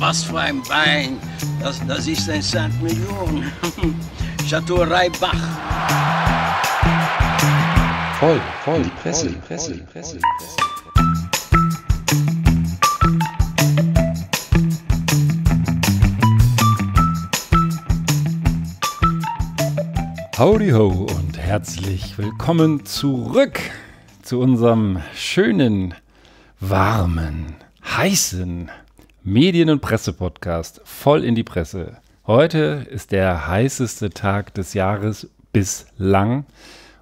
was für ein Wein. Das, das ist ein St. Million. Chateau Reibach. Voll, voll, die Presse, voll, Presse, voll, Presse. Voll, Presse. Howdy ho und herzlich willkommen zurück zu unserem schönen, warmen, heißen Medien- und Presse-Podcast, voll in die Presse. Heute ist der heißeste Tag des Jahres bislang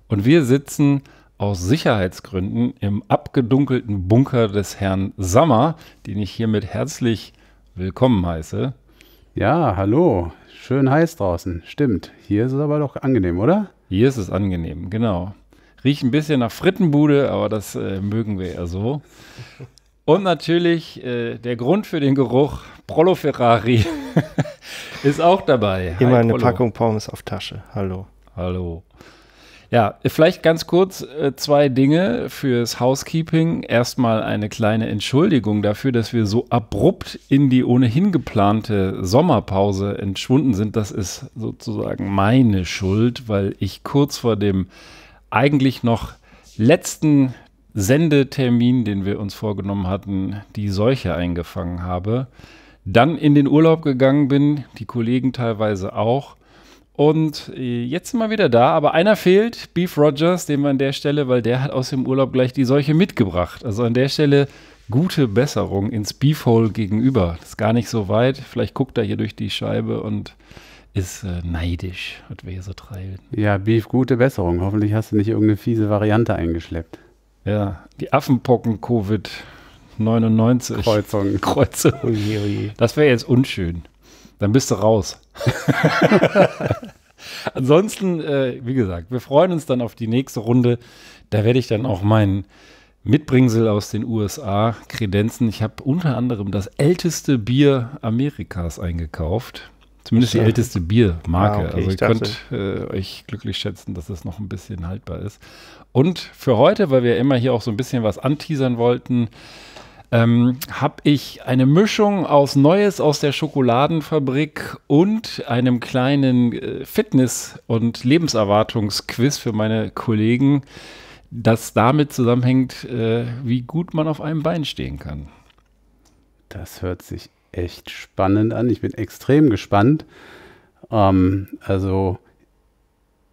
und wir sitzen aus Sicherheitsgründen im abgedunkelten Bunker des Herrn Sommer, den ich hiermit herzlich willkommen heiße. Ja, hallo. Schön heiß draußen. Stimmt. Hier ist es aber doch angenehm, oder? Hier ist es angenehm, genau. Riecht ein bisschen nach Frittenbude, aber das äh, mögen wir ja so. Und natürlich äh, der Grund für den Geruch, Prollo Ferrari, ist auch dabei. Immer Hi, eine Prollo. Packung Pommes auf Tasche. Hallo. Hallo. Ja, vielleicht ganz kurz äh, zwei Dinge fürs Housekeeping. Erstmal eine kleine Entschuldigung dafür, dass wir so abrupt in die ohnehin geplante Sommerpause entschwunden sind. Das ist sozusagen meine Schuld, weil ich kurz vor dem eigentlich noch letzten Sendetermin, den wir uns vorgenommen hatten, die Seuche eingefangen habe. Dann in den Urlaub gegangen bin, die Kollegen teilweise auch. Und äh, jetzt sind wir wieder da, aber einer fehlt, Beef Rogers, den wir an der Stelle, weil der hat aus dem Urlaub gleich die Seuche mitgebracht. Also an der Stelle gute Besserung ins Beefhole gegenüber. Das ist gar nicht so weit. Vielleicht guckt er hier durch die Scheibe und ist äh, neidisch, hat wir hier so treiben. Ja, Beef, gute Besserung. Hoffentlich hast du nicht irgendeine fiese Variante eingeschleppt. Ja, die Affenpocken-Covid 99. Kreuzung. Kreuzung. Ui, ui. Das wäre jetzt unschön. Dann bist du raus. Ansonsten, äh, wie gesagt, wir freuen uns dann auf die nächste Runde. Da werde ich dann auch meinen Mitbringsel aus den USA kredenzen. Ich habe unter anderem das älteste Bier Amerikas eingekauft. Zumindest die älteste Biermarke. Ah, okay, also ihr könnt äh, euch glücklich schätzen, dass das noch ein bisschen haltbar ist. Und für heute, weil wir immer hier auch so ein bisschen was anteasern wollten, ähm, habe ich eine Mischung aus Neues aus der Schokoladenfabrik und einem kleinen äh, Fitness- und Lebenserwartungsquiz für meine Kollegen, das damit zusammenhängt, äh, wie gut man auf einem Bein stehen kann. Das hört sich echt spannend an. Ich bin extrem gespannt. Ähm, also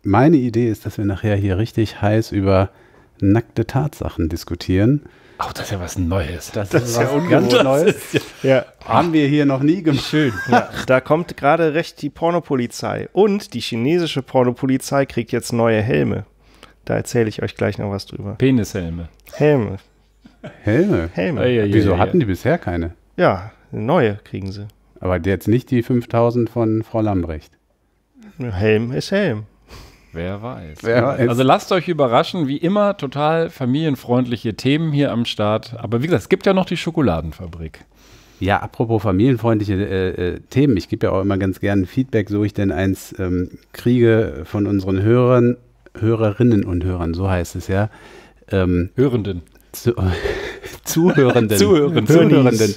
meine Idee ist, dass wir nachher hier richtig heiß über nackte Tatsachen diskutieren. Ach, das ist ja was Neues. Das, das ist, ja was ganz Neues. Ja. Ja. Haben wir hier noch nie gemacht. Schön. Ja. da kommt gerade recht die Pornopolizei. Und die chinesische Pornopolizei kriegt jetzt neue Helme. Da erzähle ich euch gleich noch was drüber. Penishelme. Helme. Helme? Helme. Äh, äh, Wieso äh, hatten die bisher keine? Ja, neue kriegen sie. Aber jetzt nicht die 5000 von Frau Lambrecht. Helm ist Helm. Wer weiß. Wer weiß. Also lasst euch überraschen, wie immer total familienfreundliche Themen hier am Start. Aber wie gesagt, es gibt ja noch die Schokoladenfabrik. Ja, apropos familienfreundliche äh, äh, Themen, ich gebe ja auch immer ganz gerne Feedback, so ich denn eins ähm, kriege von unseren Hörern, Hörerinnen und Hörern, so heißt es ja. Ähm, Hörenden. Zu, Zuhörenden. Zuhörenden. Zuhörenden.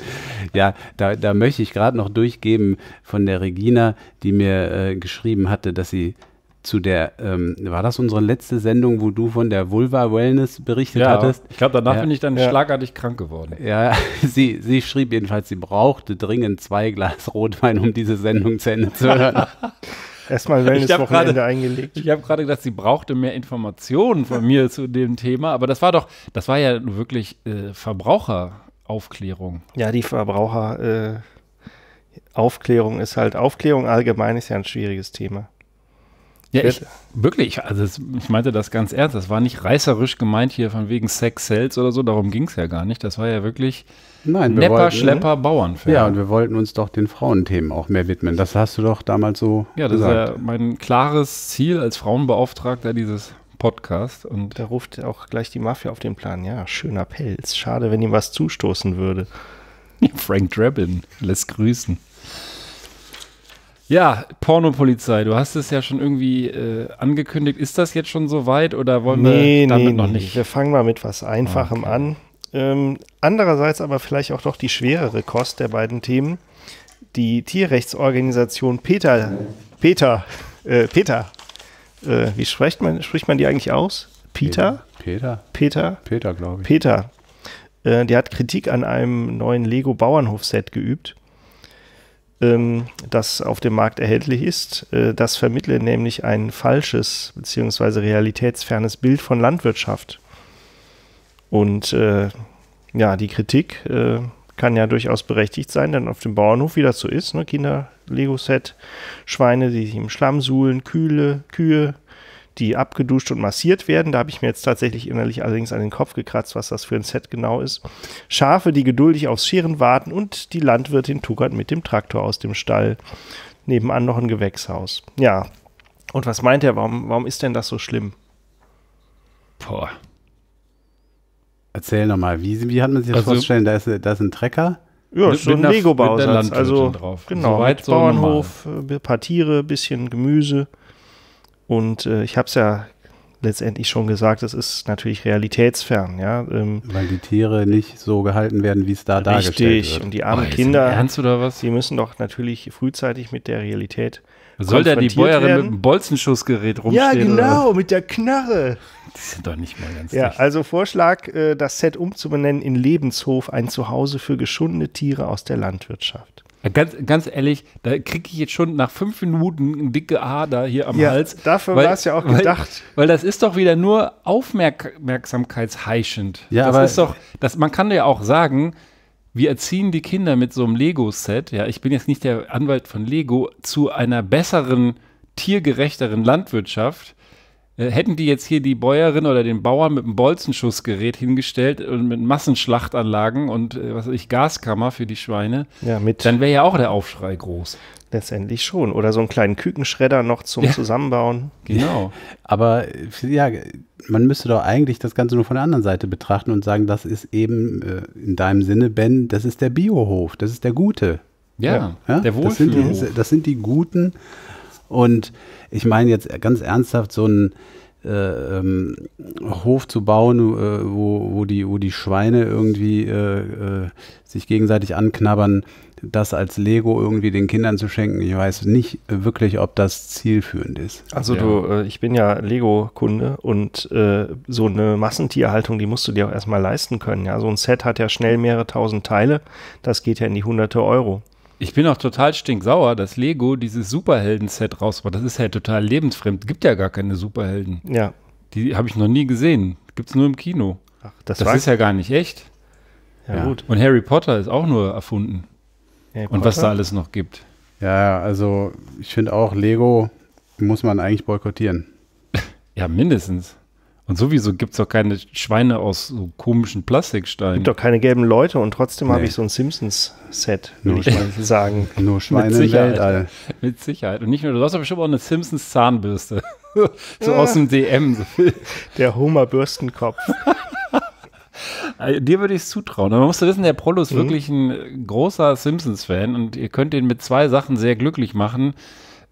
Ja, da, da möchte ich gerade noch durchgeben von der Regina, die mir äh, geschrieben hatte, dass sie zu der, ähm, war das unsere letzte Sendung, wo du von der Vulva Wellness berichtet ja, hattest? Ich glaube, danach ja, bin ich dann ja. schlagartig krank geworden. Ja, sie, sie schrieb jedenfalls, sie brauchte dringend zwei Glas Rotwein, um diese Sendung zu Ende zu hören. Erstmal Wellness-Wochenende eingelegt. Ich habe gerade gedacht, sie brauchte mehr Informationen von mir zu dem Thema, aber das war doch, das war ja wirklich äh, Verbraucheraufklärung. Ja, die Verbraucheraufklärung Äh ist halt, Aufklärung allgemein ist ja ein schwieriges Thema. Ja, ich, wirklich. Also es, ich meinte das ganz ernst. Das war nicht reißerisch gemeint hier von wegen Sex Sales oder so. Darum ging es ja gar nicht. Das war ja wirklich Nein, Nepper, wir wollten, Schlepper, Bauernfern. Ja, und wir wollten uns doch den Frauenthemen auch mehr widmen. Das hast du doch damals so Ja, das gesagt. ist ja mein klares Ziel als Frauenbeauftragter dieses Podcast. Und da ruft auch gleich die Mafia auf den Plan. Ja, schöner Pelz. Schade, wenn ihm was zustoßen würde. Frank Drabin lässt grüßen. Ja, Pornopolizei, du hast es ja schon irgendwie äh, angekündigt. Ist das jetzt schon so weit oder wollen nee, wir damit nee, noch nee. nicht? Wir fangen mal mit was Einfachem okay. an. Ähm, andererseits aber vielleicht auch doch die schwerere Kost der beiden Themen. Die Tierrechtsorganisation Peter, Peter, äh, Peter, äh, wie spricht man, spricht man die eigentlich aus? Peter? Peter. Peter, Peter glaube ich. Peter. Äh, die hat Kritik an einem neuen Lego-Bauernhof-Set geübt ähm, das auf dem Markt erhältlich ist. Äh, das vermittle nämlich ein falsches bzw. realitätsfernes Bild von Landwirtschaft. Und äh, ja, die Kritik äh, kann ja durchaus berechtigt sein, denn auf dem Bauernhof, wie das so ist, ne, Kinder, Lego-Set, Schweine, die sich im Schlamm suhlen, Kühle, Kühe, die abgeduscht und massiert werden. Da habe ich mir jetzt tatsächlich innerlich allerdings an den Kopf gekratzt, was das für ein Set genau ist. Schafe, die geduldig aufs Scheren warten und die Landwirtin tuckert mit dem Traktor aus dem Stall. Nebenan noch ein Gewächshaus. Ja. Und was meint er? Warum, warum ist denn das so schlimm? Boah. Erzähl nochmal, wie, wie hat man sich das also, vorstellen? Da ist, da ist ein Trecker. Ja, mit, so ein Lego-Bausatz. Also, drauf. genau. So mit so Bauernhof, normal. Äh, Partiere, bisschen Gemüse. Und äh, ich habe es ja letztendlich schon gesagt, es ist natürlich realitätsfern, ja. Ähm, Weil die Tiere nicht so gehalten werden, wie es da richtig, dargestellt wird. Richtig, und die armen oh, Kinder, ernst oder was? die müssen doch natürlich frühzeitig mit der Realität Soll da die Bäuerin werden? mit dem Bolzenschussgerät rumstehen? Ja, genau, oder? mit der Knarre. Die sind doch nicht mal ganz Ja, dicht. also Vorschlag, äh, das Set umzubenennen in Lebenshof, ein Zuhause für geschundene Tiere aus der Landwirtschaft. Ganz, ganz ehrlich, da kriege ich jetzt schon nach fünf Minuten einen dicke Ader hier am ja, Hals. Dafür war es ja auch gedacht. Weil, weil, das ist doch wieder nur aufmerksamkeitsheischend. Ja, das aber ist doch, das, man kann ja auch sagen, wir erziehen die Kinder mit so einem Lego-Set, ja, ich bin jetzt nicht der Anwalt von Lego, zu einer besseren, tiergerechteren Landwirtschaft äh, hätten die jetzt hier die Bäuerin oder den Bauern mit einem Bolzenschussgerät hingestellt und mit Massenschlachtanlagen und äh, was weiß ich, Gaskammer für die Schweine, ja, dann wäre ja auch der Aufschrei groß. Letztendlich schon. Oder so einen kleinen Kükenschredder noch zum ja. Zusammenbauen. Genau. Aber äh, ja, man müsste doch eigentlich das Ganze nur von der anderen Seite betrachten und sagen, das ist eben äh, in deinem Sinne, Ben, das ist der Biohof, das ist der Gute. Ja, ja, der Wohlfühlhof. Das sind, die, das sind die guten und ich meine jetzt ganz ernsthaft, so einen äh, ähm, Hof zu bauen, äh, wo, wo, die, wo die Schweine irgendwie äh, äh, sich gegenseitig anknabbern, das als Lego irgendwie den Kindern zu schenken, ich weiß nicht wirklich, ob das zielführend ist. Also ja. du, äh, ich bin ja Lego-Kunde und äh, so eine Massentierhaltung, die musst du dir auch erstmal leisten können. Ja, so ein Set hat ja schnell mehrere tausend Teile, das geht ja in die hunderte Euro. Ich bin auch total stinksauer, dass Lego dieses Superhelden-Set rausbaut. Das ist halt total lebensfremd. Gibt ja gar keine Superhelden. Ja. Die habe ich noch nie gesehen. Gibt es nur im Kino. Ach, das, das ist ja gar nicht echt. Ja, ja, gut. Und Harry Potter ist auch nur erfunden. Harry Und Potter? was da alles noch gibt. Ja, also ich finde auch, Lego muss man eigentlich boykottieren. ja, mindestens. Und sowieso gibt es doch keine Schweine aus so komischen Plastiksteinen. Gibt doch keine gelben Leute und trotzdem nee. habe ich so ein Simpsons-Set, würde ich mal sagen. Nur Schweine Mit Sicherheit. Weltall. Mit Sicherheit. Und nicht nur, du hast doch bestimmt auch eine Simpsons-Zahnbürste. so ja. aus dem DM. Der Homer-Bürstenkopf. Äh, dir würde ich es zutrauen. Aber man muss wissen, der Prollo ist mhm. wirklich ein großer Simpsons-Fan und ihr könnt ihn mit zwei Sachen sehr glücklich machen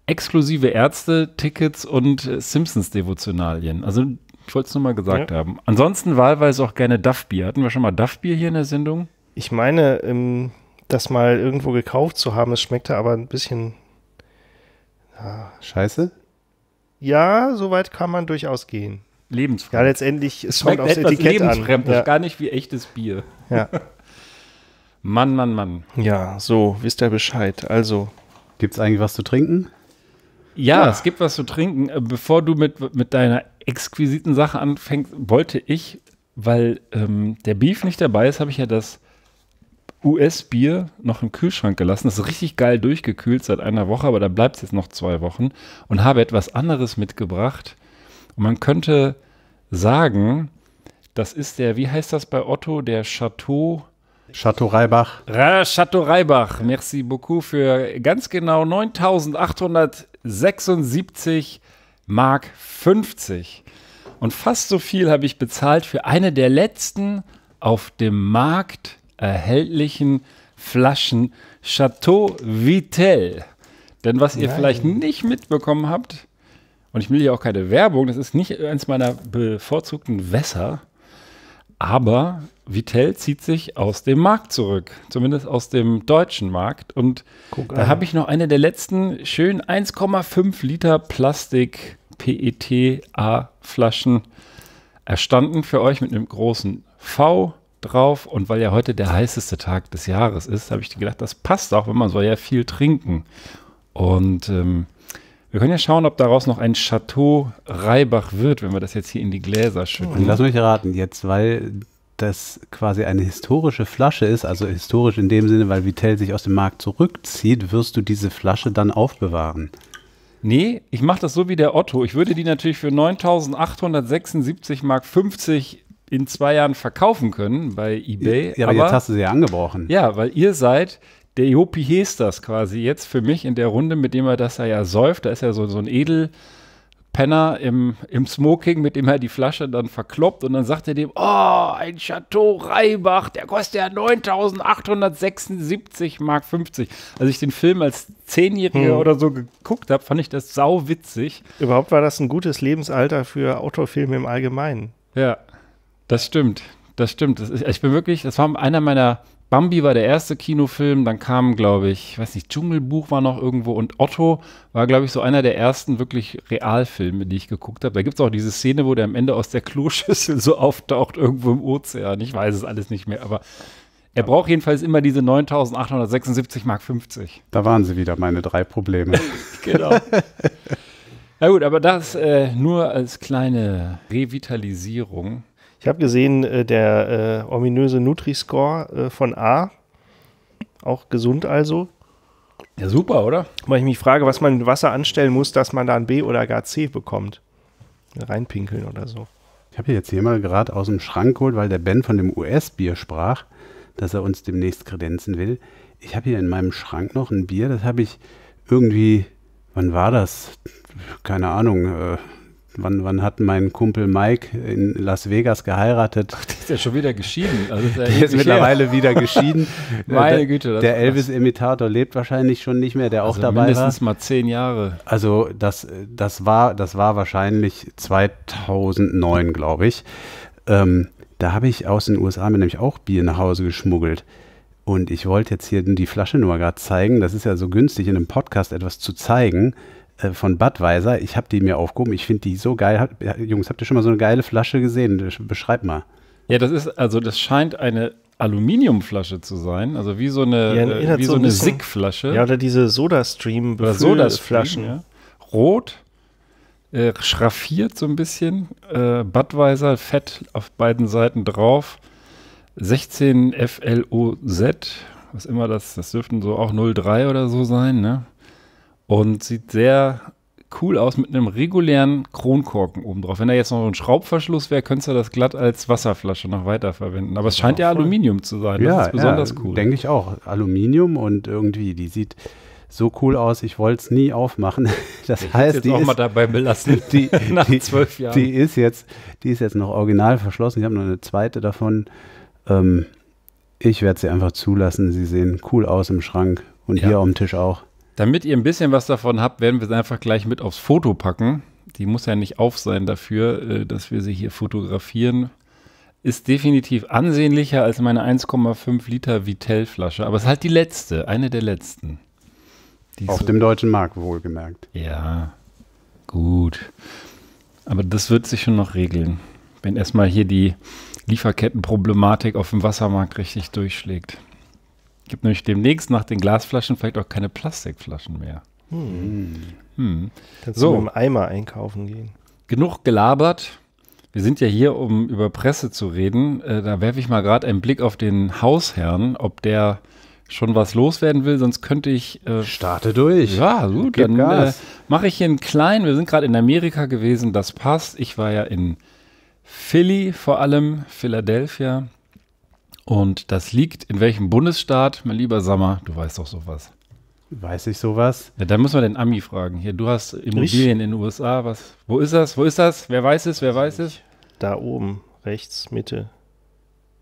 exklusive Ärzte, Tickets und äh, Simpsons-Devotionalien. Also ich wollte es nur mal gesagt ja. haben. Ansonsten wahlweise auch gerne duff Hatten wir schon mal duff hier in der Sendung? Ich meine, ähm, das mal irgendwo gekauft zu haben. Es schmeckte aber ein bisschen. Ja. Scheiße? Ja, soweit kann man durchaus gehen. Lebensfremd. Ja, letztendlich, es schmeckt aufs etwas Etikett lebensfremd, an. Ja. gar nicht wie echtes Bier. Ja. Mann, Mann, Mann. Ja, so, wisst ihr Bescheid. Also. Gibt es eigentlich was zu trinken? Ja, ja, es gibt was zu trinken. Äh, bevor du mit, mit deiner exquisiten Sache anfängst, wollte ich, weil ähm, der Beef nicht dabei ist, habe ich ja das US-Bier noch im Kühlschrank gelassen. Das ist richtig geil durchgekühlt seit einer Woche, aber da bleibt es jetzt noch zwei Wochen und habe etwas anderes mitgebracht. Und man könnte sagen, das ist der, wie heißt das bei Otto, der Chateau. Chateau Reibach. Chateau Reibach, merci beaucoup für ganz genau 9800 76 Mark 50. Und fast so viel habe ich bezahlt für eine der letzten auf dem Markt erhältlichen Flaschen Chateau Vitel. Denn was ihr Nein. vielleicht nicht mitbekommen habt, und ich will hier auch keine Werbung, das ist nicht eins meiner bevorzugten Wässer, aber Vittel zieht sich aus dem Markt zurück, zumindest aus dem deutschen Markt. Und Guck da habe ich noch eine der letzten schönen 1,5 Liter Plastik PETA-Flaschen erstanden für euch mit einem großen V drauf. Und weil ja heute der heißeste Tag des Jahres ist, habe ich gedacht, das passt auch, wenn man soll ja viel trinken. Und ähm, wir können ja schauen, ob daraus noch ein Chateau Reibach wird, wenn wir das jetzt hier in die Gläser schütten. Und lass mich raten jetzt, weil das quasi eine historische Flasche ist, also historisch in dem Sinne, weil Vitell sich aus dem Markt zurückzieht, wirst du diese Flasche dann aufbewahren? Nee, ich mache das so wie der Otto. Ich würde die natürlich für 9.876,50 Mark in zwei Jahren verkaufen können bei eBay. Ja, aber, aber jetzt hast du sie ja angebrochen. Ja, weil ihr seid der Jopi Hestas quasi jetzt für mich in der Runde, mit dem er das ja, ja säuft. Da ist ja so, so ein Edel. Penner im, im Smoking, mit dem er die Flasche dann verkloppt und dann sagt er dem, oh, ein Chateau Reibach, der kostet ja 9.876 Mark 50. Als ich den Film als Zehnjähriger hm. oder so geguckt habe, fand ich das sau witzig. Überhaupt war das ein gutes Lebensalter für Autorfilme im Allgemeinen. Ja, das stimmt. Das stimmt. Das ist, ich bin wirklich, das war einer meiner Bambi war der erste Kinofilm, dann kam, glaube ich, weiß nicht, Dschungelbuch war noch irgendwo und Otto war, glaube ich, so einer der ersten wirklich Realfilme, die ich geguckt habe. Da gibt es auch diese Szene, wo der am Ende aus der Kloschüssel so auftaucht, irgendwo im Ozean. Ich weiß es alles nicht mehr, aber er braucht jedenfalls immer diese 9.876 Mark 50. Da waren sie wieder, meine drei Probleme. genau. Na gut, aber das äh, nur als kleine Revitalisierung ich habe gesehen, äh, der äh, ominöse Nutri-Score äh, von A, auch gesund also. Ja, super, oder? Weil ich mich frage, was man mit Wasser anstellen muss, dass man da ein B oder gar C bekommt. Reinpinkeln oder so. Ich habe jetzt hier mal gerade aus dem Schrank geholt, weil der Ben von dem US-Bier sprach, dass er uns demnächst kredenzen will. Ich habe hier in meinem Schrank noch ein Bier, das habe ich irgendwie, wann war das? Keine Ahnung, äh, Wann, wann hat mein Kumpel Mike in Las Vegas geheiratet? Ach, der ist ja schon wieder geschieden. Also ist der ist mittlerweile her. wieder geschieden. Meine Güte. der Elvis-Imitator lebt wahrscheinlich schon nicht mehr, der also auch dabei mindestens war. Mindestens mal zehn Jahre. Also das, das, war, das war wahrscheinlich 2009, glaube ich. Ähm, da habe ich aus den USA mir nämlich auch Bier nach Hause geschmuggelt. Und ich wollte jetzt hier die Flasche nur gerade zeigen. Das ist ja so günstig, in einem Podcast etwas zu zeigen. Äh, von Budweiser. Ich habe die mir aufgehoben. Ich finde die so geil. Jungs, habt ihr schon mal so eine geile Flasche gesehen? Beschreib mal. Ja, das ist, also das scheint eine Aluminiumflasche zu sein, also wie so eine, ja, äh, wie so, so eine Sickflasche. Ja, oder diese Soda-Stream oder Soda-Flaschen. Ja. Rot, äh, schraffiert so ein bisschen, äh, Budweiser, Fett auf beiden Seiten drauf, 16 FLOZ, was immer das, das dürften so auch 03 oder so sein, ne? und sieht sehr cool aus mit einem regulären Kronkorken obendrauf. Wenn da jetzt noch ein Schraubverschluss wäre, könntest du das glatt als Wasserflasche noch weiterverwenden. Aber es scheint ja Aluminium zu sein. Ja, das ist besonders ja, cool. Denke ich auch. Aluminium und irgendwie, die sieht so cool aus, ich wollte es nie aufmachen. Das ich heißt, jetzt die auch ist, mal dabei belassen. Die, Nach die, zwölf Jahren. Die ist jetzt, die ist jetzt noch original verschlossen. Ich habe noch eine zweite davon. Ähm, ich werde sie einfach zulassen. Sie sehen cool aus im Schrank und ja. hier auf dem Tisch auch. Damit ihr ein bisschen was davon habt, werden wir es einfach gleich mit aufs Foto packen. Die muss ja nicht auf sein dafür, äh, dass wir sie hier fotografieren. Ist definitiv ansehnlicher als meine 1,5 Liter Vitell-Flasche, aber es ist halt die letzte, eine der letzten. Diese. Auf dem deutschen Markt wohlgemerkt. Ja, gut. Aber das wird sich schon noch regeln, wenn erstmal hier die Lieferkettenproblematik auf dem Wassermarkt richtig durchschlägt. Gibt nämlich demnächst nach den Glasflaschen vielleicht auch keine Plastikflaschen mehr. Hm. Hm. Kannst so. du mit Eimer einkaufen gehen. Genug gelabert. Wir sind ja hier, um über Presse zu reden. Äh, da werfe ich mal gerade einen Blick auf den Hausherrn, ob der schon was loswerden will, sonst könnte ich. Äh, Starte durch. Ja, gut, Gib dann äh, mache ich hier einen kleinen. Wir sind gerade in Amerika gewesen, das passt. Ich war ja in Philly vor allem, Philadelphia. Und das liegt in welchem Bundesstaat? Mein lieber Sammer, du weißt doch sowas. Weiß ich sowas? Ja, dann müssen wir den Ami fragen. Hier, du hast Immobilien ich? in den USA. Was, wo ist das? Wo ist das? Wer weiß es? Wer weiß es? Da oben, rechts, Mitte.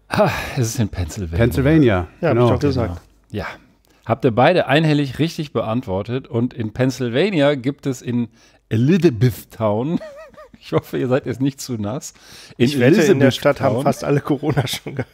Ah, es ist in Pennsylvania. Pennsylvania. Ja, genau. hab ich genau. doch gesagt. Genau. Ja. Habt ihr beide einhellig richtig beantwortet. Und in Pennsylvania gibt es in Elizabethtown ich hoffe, ihr seid jetzt nicht zu nass. In ich wette, in der Stadt haben fast alle Corona schon gehabt.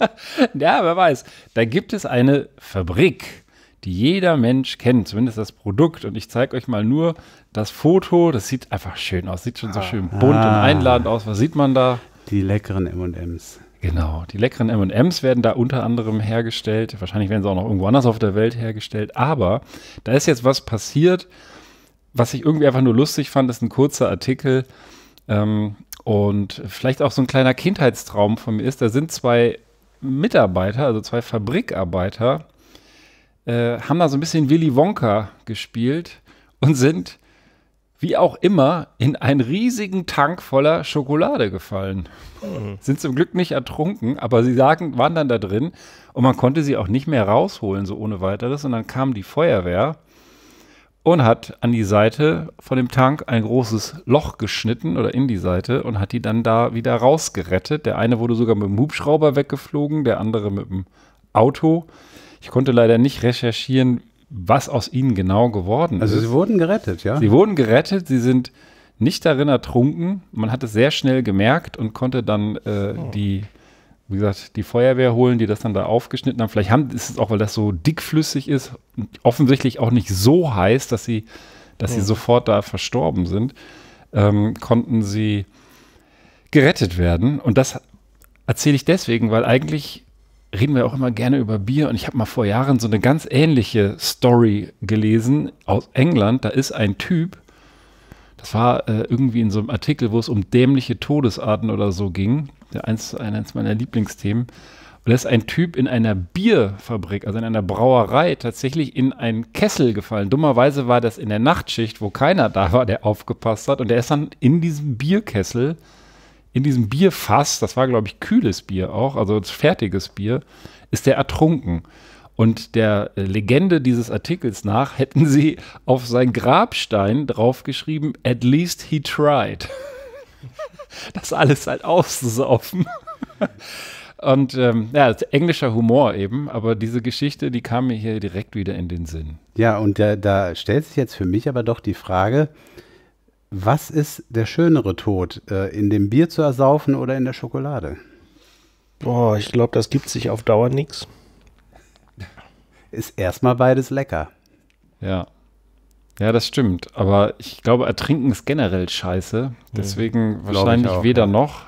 ja, wer weiß. Da gibt es eine Fabrik, die jeder Mensch kennt, zumindest das Produkt. Und ich zeige euch mal nur das Foto. Das sieht einfach schön aus. Sieht schon so schön ah. bunt ah, und einladend aus. Was sieht man da? Die leckeren MMs. Genau, die leckeren MMs werden da unter anderem hergestellt. Wahrscheinlich werden sie auch noch irgendwo anders auf der Welt hergestellt. Aber da ist jetzt was passiert, was ich irgendwie einfach nur lustig fand. Das ist ein kurzer Artikel. Ähm, und vielleicht auch so ein kleiner Kindheitstraum von mir ist, da sind zwei Mitarbeiter, also zwei Fabrikarbeiter, äh, haben da so ein bisschen Willy Wonka gespielt und sind wie auch immer in einen riesigen Tank voller Schokolade gefallen. Mhm. Sind zum Glück nicht ertrunken, aber sie sagen, waren dann da drin und man konnte sie auch nicht mehr rausholen, so ohne weiteres. Und dann kam die Feuerwehr und hat an die Seite von dem Tank ein großes Loch geschnitten oder in die Seite und hat die dann da wieder rausgerettet. Der eine wurde sogar mit dem Hubschrauber weggeflogen, der andere mit dem Auto. Ich konnte leider nicht recherchieren, was aus ihnen genau geworden also ist. Also sie wurden gerettet, ja? Sie wurden gerettet, sie sind nicht darin ertrunken. Man hat es sehr schnell gemerkt und konnte dann äh, oh. die wie gesagt, die Feuerwehr holen, die das dann da aufgeschnitten haben. Vielleicht haben, ist es auch, weil das so dickflüssig ist und offensichtlich auch nicht so heiß, dass sie, dass ja. sie sofort da verstorben sind, ähm, konnten sie gerettet werden. Und das erzähle ich deswegen, weil eigentlich reden wir auch immer gerne über Bier. Und ich habe mal vor Jahren so eine ganz ähnliche Story gelesen aus England. Da ist ein Typ, das war äh, irgendwie in so einem Artikel, wo es um dämliche Todesarten oder so ging. Ja, eins, meiner Lieblingsthemen. Und da ist ein Typ in einer Bierfabrik, also in einer Brauerei, tatsächlich in einen Kessel gefallen. Dummerweise war das in der Nachtschicht, wo keiner da war, der aufgepasst hat. Und der ist dann in diesem Bierkessel, in diesem Bierfass, das war, glaube ich, kühles Bier auch, also fertiges Bier, ist der ertrunken. Und der äh, Legende dieses Artikels nach hätten sie auf sein Grabstein draufgeschrieben, at least he tried. das alles halt auszusaufen. Und ähm, ja, englischer Humor eben, aber diese Geschichte, die kam mir hier direkt wieder in den Sinn. Ja, und da, da stellt sich jetzt für mich aber doch die Frage, was ist der schönere Tod, äh, in dem Bier zu ersaufen oder in der Schokolade? Boah, ich glaube, das gibt sich auf Dauer nichts ist erstmal beides lecker. Ja. Ja, das stimmt. Aber ich glaube, Ertrinken ist generell scheiße. Deswegen ja, hm. wahrscheinlich auch, weder ja. noch.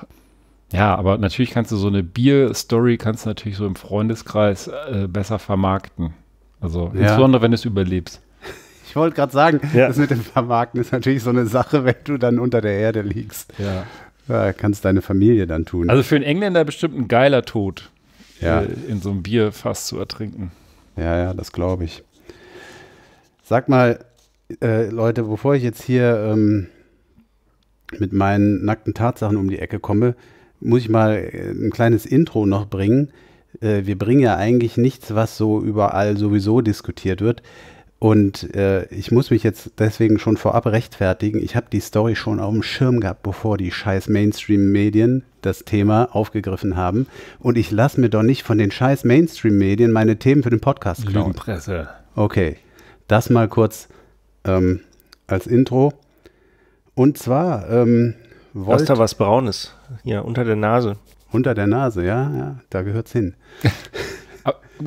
Ja, aber natürlich kannst du so eine Bier-Story kannst du natürlich so im Freundeskreis äh, besser vermarkten. Also ja. insbesondere, wenn du es überlebst. Ich wollte gerade sagen, das mit dem Vermarkten ist natürlich so eine Sache, wenn du dann unter der Erde liegst. Ja. Da kannst deine Familie dann tun. Also für einen Engländer bestimmt ein geiler Tod, äh, in so einem Bierfass zu ertrinken. Ja, ja, das glaube ich. Sag mal, äh, Leute, bevor ich jetzt hier ähm, mit meinen nackten Tatsachen um die Ecke komme, muss ich mal äh, ein kleines Intro noch bringen. Äh, wir bringen ja eigentlich nichts, was so überall sowieso diskutiert wird. Und äh, ich muss mich jetzt deswegen schon vorab rechtfertigen. Ich habe die Story schon auf dem Schirm gehabt, bevor die scheiß Mainstream-Medien das Thema aufgegriffen haben. Und ich lasse mir doch nicht von den scheiß Mainstream-Medien meine Themen für den Podcast klauen. Presse. Okay, das mal kurz ähm, als Intro. Und zwar ähm, wollte... da was Braunes, ja, unter der Nase. Unter der Nase, ja, ja da gehört's hin.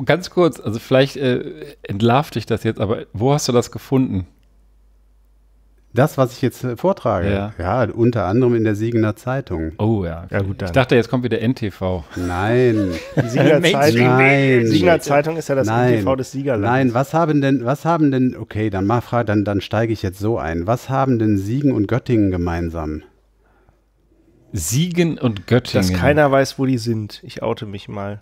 Ganz kurz, also vielleicht äh, entlarvt dich das jetzt, aber wo hast du das gefunden? Das, was ich jetzt äh, vortrage, ja, ja unter anderem in der Siegener Zeitung. Oh ja, ja gut, dann. ich dachte, jetzt kommt wieder NTV. Nein, die Siegener, Zeitung, Nein. Siegener Zeitung ist ja das Nein. NTV des Siegerlandes. Nein, was haben denn, was haben denn, okay, dann mal frage, dann, dann steige ich jetzt so ein. Was haben denn Siegen und Göttingen gemeinsam? Siegen und Göttingen. Dass keiner weiß, wo die sind. Ich oute mich mal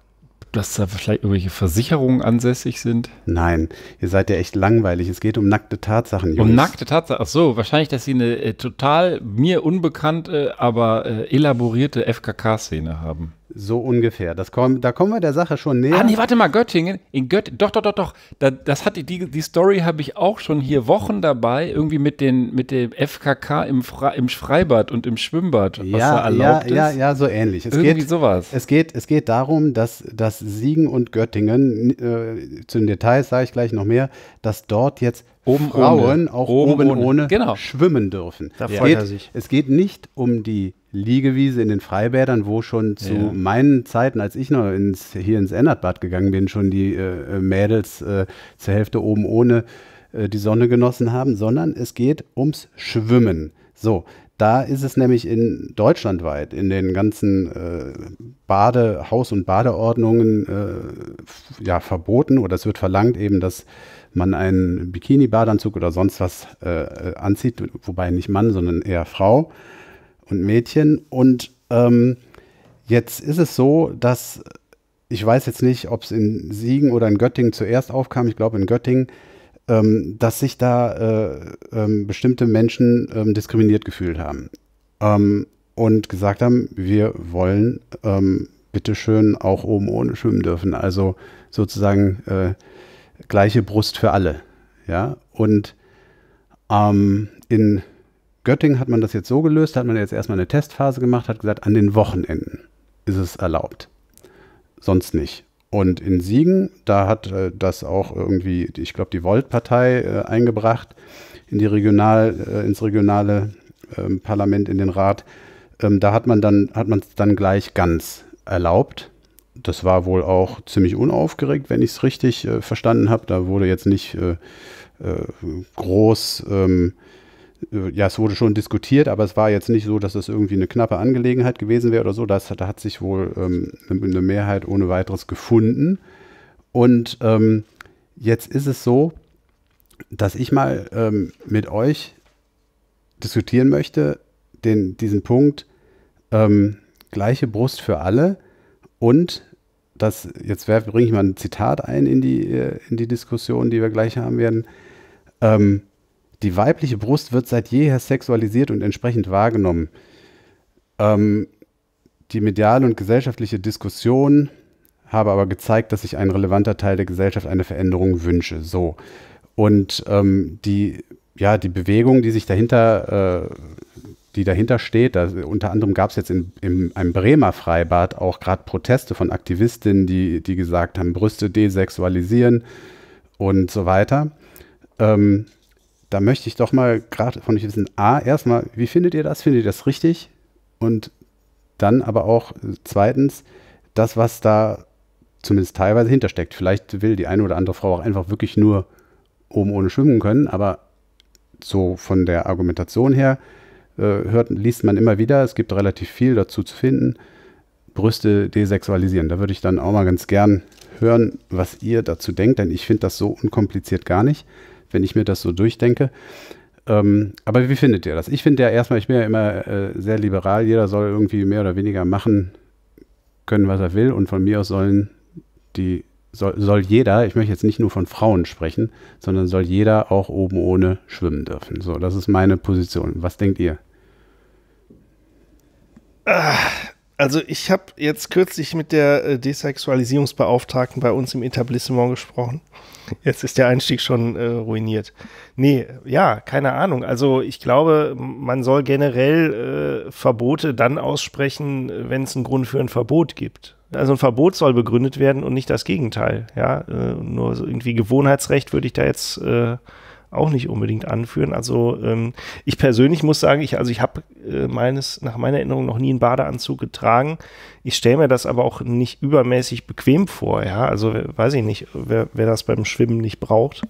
dass da vielleicht irgendwelche Versicherungen ansässig sind? Nein, ihr seid ja echt langweilig. Es geht um nackte Tatsachen. Jungs. Um nackte Tatsachen. Ach so, wahrscheinlich, dass sie eine äh, total mir unbekannte, aber äh, elaborierte FKK-Szene haben. So ungefähr. Das komm, da kommen wir der Sache schon näher. Ah, nee, warte mal, Göttingen. In Göttingen, doch, doch, doch, doch. Da, das hat die, die Story habe ich auch schon hier Wochen dabei, irgendwie mit, den, mit dem FKK im, Fra im Freibad und im Schwimmbad, was ja, da erlaubt ja, ist. Ja, ja, so ähnlich. Es irgendwie geht, sowas. Es geht, es geht darum, dass, dass Siegen und Göttingen, äh, zu den Details sage ich gleich noch mehr, dass dort jetzt oben Frauen ohne. auch oben, oben ohne, ohne genau. schwimmen dürfen. Da freut geht, er sich. Es geht nicht um die Liegewiese in den Freibädern, wo schon zu ja. meinen Zeiten, als ich noch ins, hier ins Ennertbad gegangen bin, schon die äh, Mädels äh, zur Hälfte oben ohne äh, die Sonne genossen haben, sondern es geht ums Schwimmen. So, da ist es nämlich in deutschlandweit, in den ganzen äh, Bade, und Badeordnungen äh, ja, verboten oder es wird verlangt eben, dass man einen bikini badanzug oder sonst was äh, äh, anzieht, wobei nicht Mann, sondern eher Frau und Mädchen. Und ähm, jetzt ist es so, dass ich weiß jetzt nicht, ob es in Siegen oder in Göttingen zuerst aufkam. Ich glaube in Göttingen, ähm, dass sich da äh, äh, bestimmte Menschen ähm, diskriminiert gefühlt haben ähm, und gesagt haben, wir wollen ähm, bitteschön auch oben ohne schwimmen dürfen. Also sozusagen äh, gleiche Brust für alle. Ja? Und ähm, in Göttingen hat man das jetzt so gelöst, hat man jetzt erstmal eine Testphase gemacht, hat gesagt, an den Wochenenden ist es erlaubt. Sonst nicht. Und in Siegen, da hat äh, das auch irgendwie, ich glaube, die Volt-Partei äh, eingebracht in die Regional, äh, ins regionale ähm, Parlament, in den Rat. Ähm, da hat man dann, hat man es dann gleich ganz erlaubt das war wohl auch ziemlich unaufgeregt, wenn ich es richtig äh, verstanden habe. Da wurde jetzt nicht äh, äh, groß, ähm, äh, ja, es wurde schon diskutiert, aber es war jetzt nicht so, dass es das irgendwie eine knappe Angelegenheit gewesen wäre oder so. Das, da hat sich wohl ähm, eine Mehrheit ohne weiteres gefunden. Und ähm, jetzt ist es so, dass ich mal ähm, mit euch diskutieren möchte, den, diesen Punkt ähm, gleiche Brust für alle und das, jetzt bringe ich mal ein Zitat ein in die, äh, in die Diskussion, die wir gleich haben werden. Ähm, die weibliche Brust wird seit jeher sexualisiert und entsprechend wahrgenommen. Ähm, die mediale und gesellschaftliche Diskussion habe aber gezeigt, dass sich ein relevanter Teil der Gesellschaft eine Veränderung wünsche. So. Und ähm, die, ja, die Bewegung, die sich dahinter äh, die dahinter steht. Da, unter anderem gab es jetzt in, in, einem Bremer Freibad auch gerade Proteste von Aktivistinnen, die, die gesagt haben, Brüste desexualisieren und so weiter. Ähm, da möchte ich doch mal gerade von euch wissen, a, erstmal, wie findet ihr das? Findet ihr das richtig? Und dann aber auch zweitens, das, was da zumindest teilweise hintersteckt. Vielleicht will die eine oder andere Frau auch einfach wirklich nur oben ohne schwimmen können, aber so von der Argumentation her äh, hört, liest man immer wieder, es gibt relativ viel dazu zu finden. Brüste desexualisieren. Da würde ich dann auch mal ganz gern hören, was ihr dazu denkt, denn ich finde das so unkompliziert gar nicht, wenn ich mir das so durchdenke. Ähm, aber wie findet ihr das? Ich finde ja erstmal, ich bin ja immer äh, sehr liberal, jeder soll irgendwie mehr oder weniger machen können, was er will und von mir aus sollen die soll, soll jeder, ich möchte jetzt nicht nur von Frauen sprechen, sondern soll jeder auch oben ohne schwimmen dürfen. So, das ist meine Position. Was denkt ihr? Also ich habe jetzt kürzlich mit der äh, Desexualisierungsbeauftragten bei uns im Etablissement gesprochen. Jetzt ist der Einstieg schon äh, ruiniert. Nee, ja, keine Ahnung. Also ich glaube, man soll generell äh, Verbote dann aussprechen, äh, wenn es einen Grund für ein Verbot gibt. Also ein Verbot soll begründet werden und nicht das Gegenteil. Ja, äh, nur so irgendwie Gewohnheitsrecht würde ich da jetzt äh, auch nicht unbedingt anführen. Also ähm, ich persönlich muss sagen, ich also ich habe äh, meines nach meiner Erinnerung noch nie einen Badeanzug getragen. Ich stelle mir das aber auch nicht übermäßig bequem vor. Ja, also weiß ich nicht, wer, wer das beim Schwimmen nicht braucht.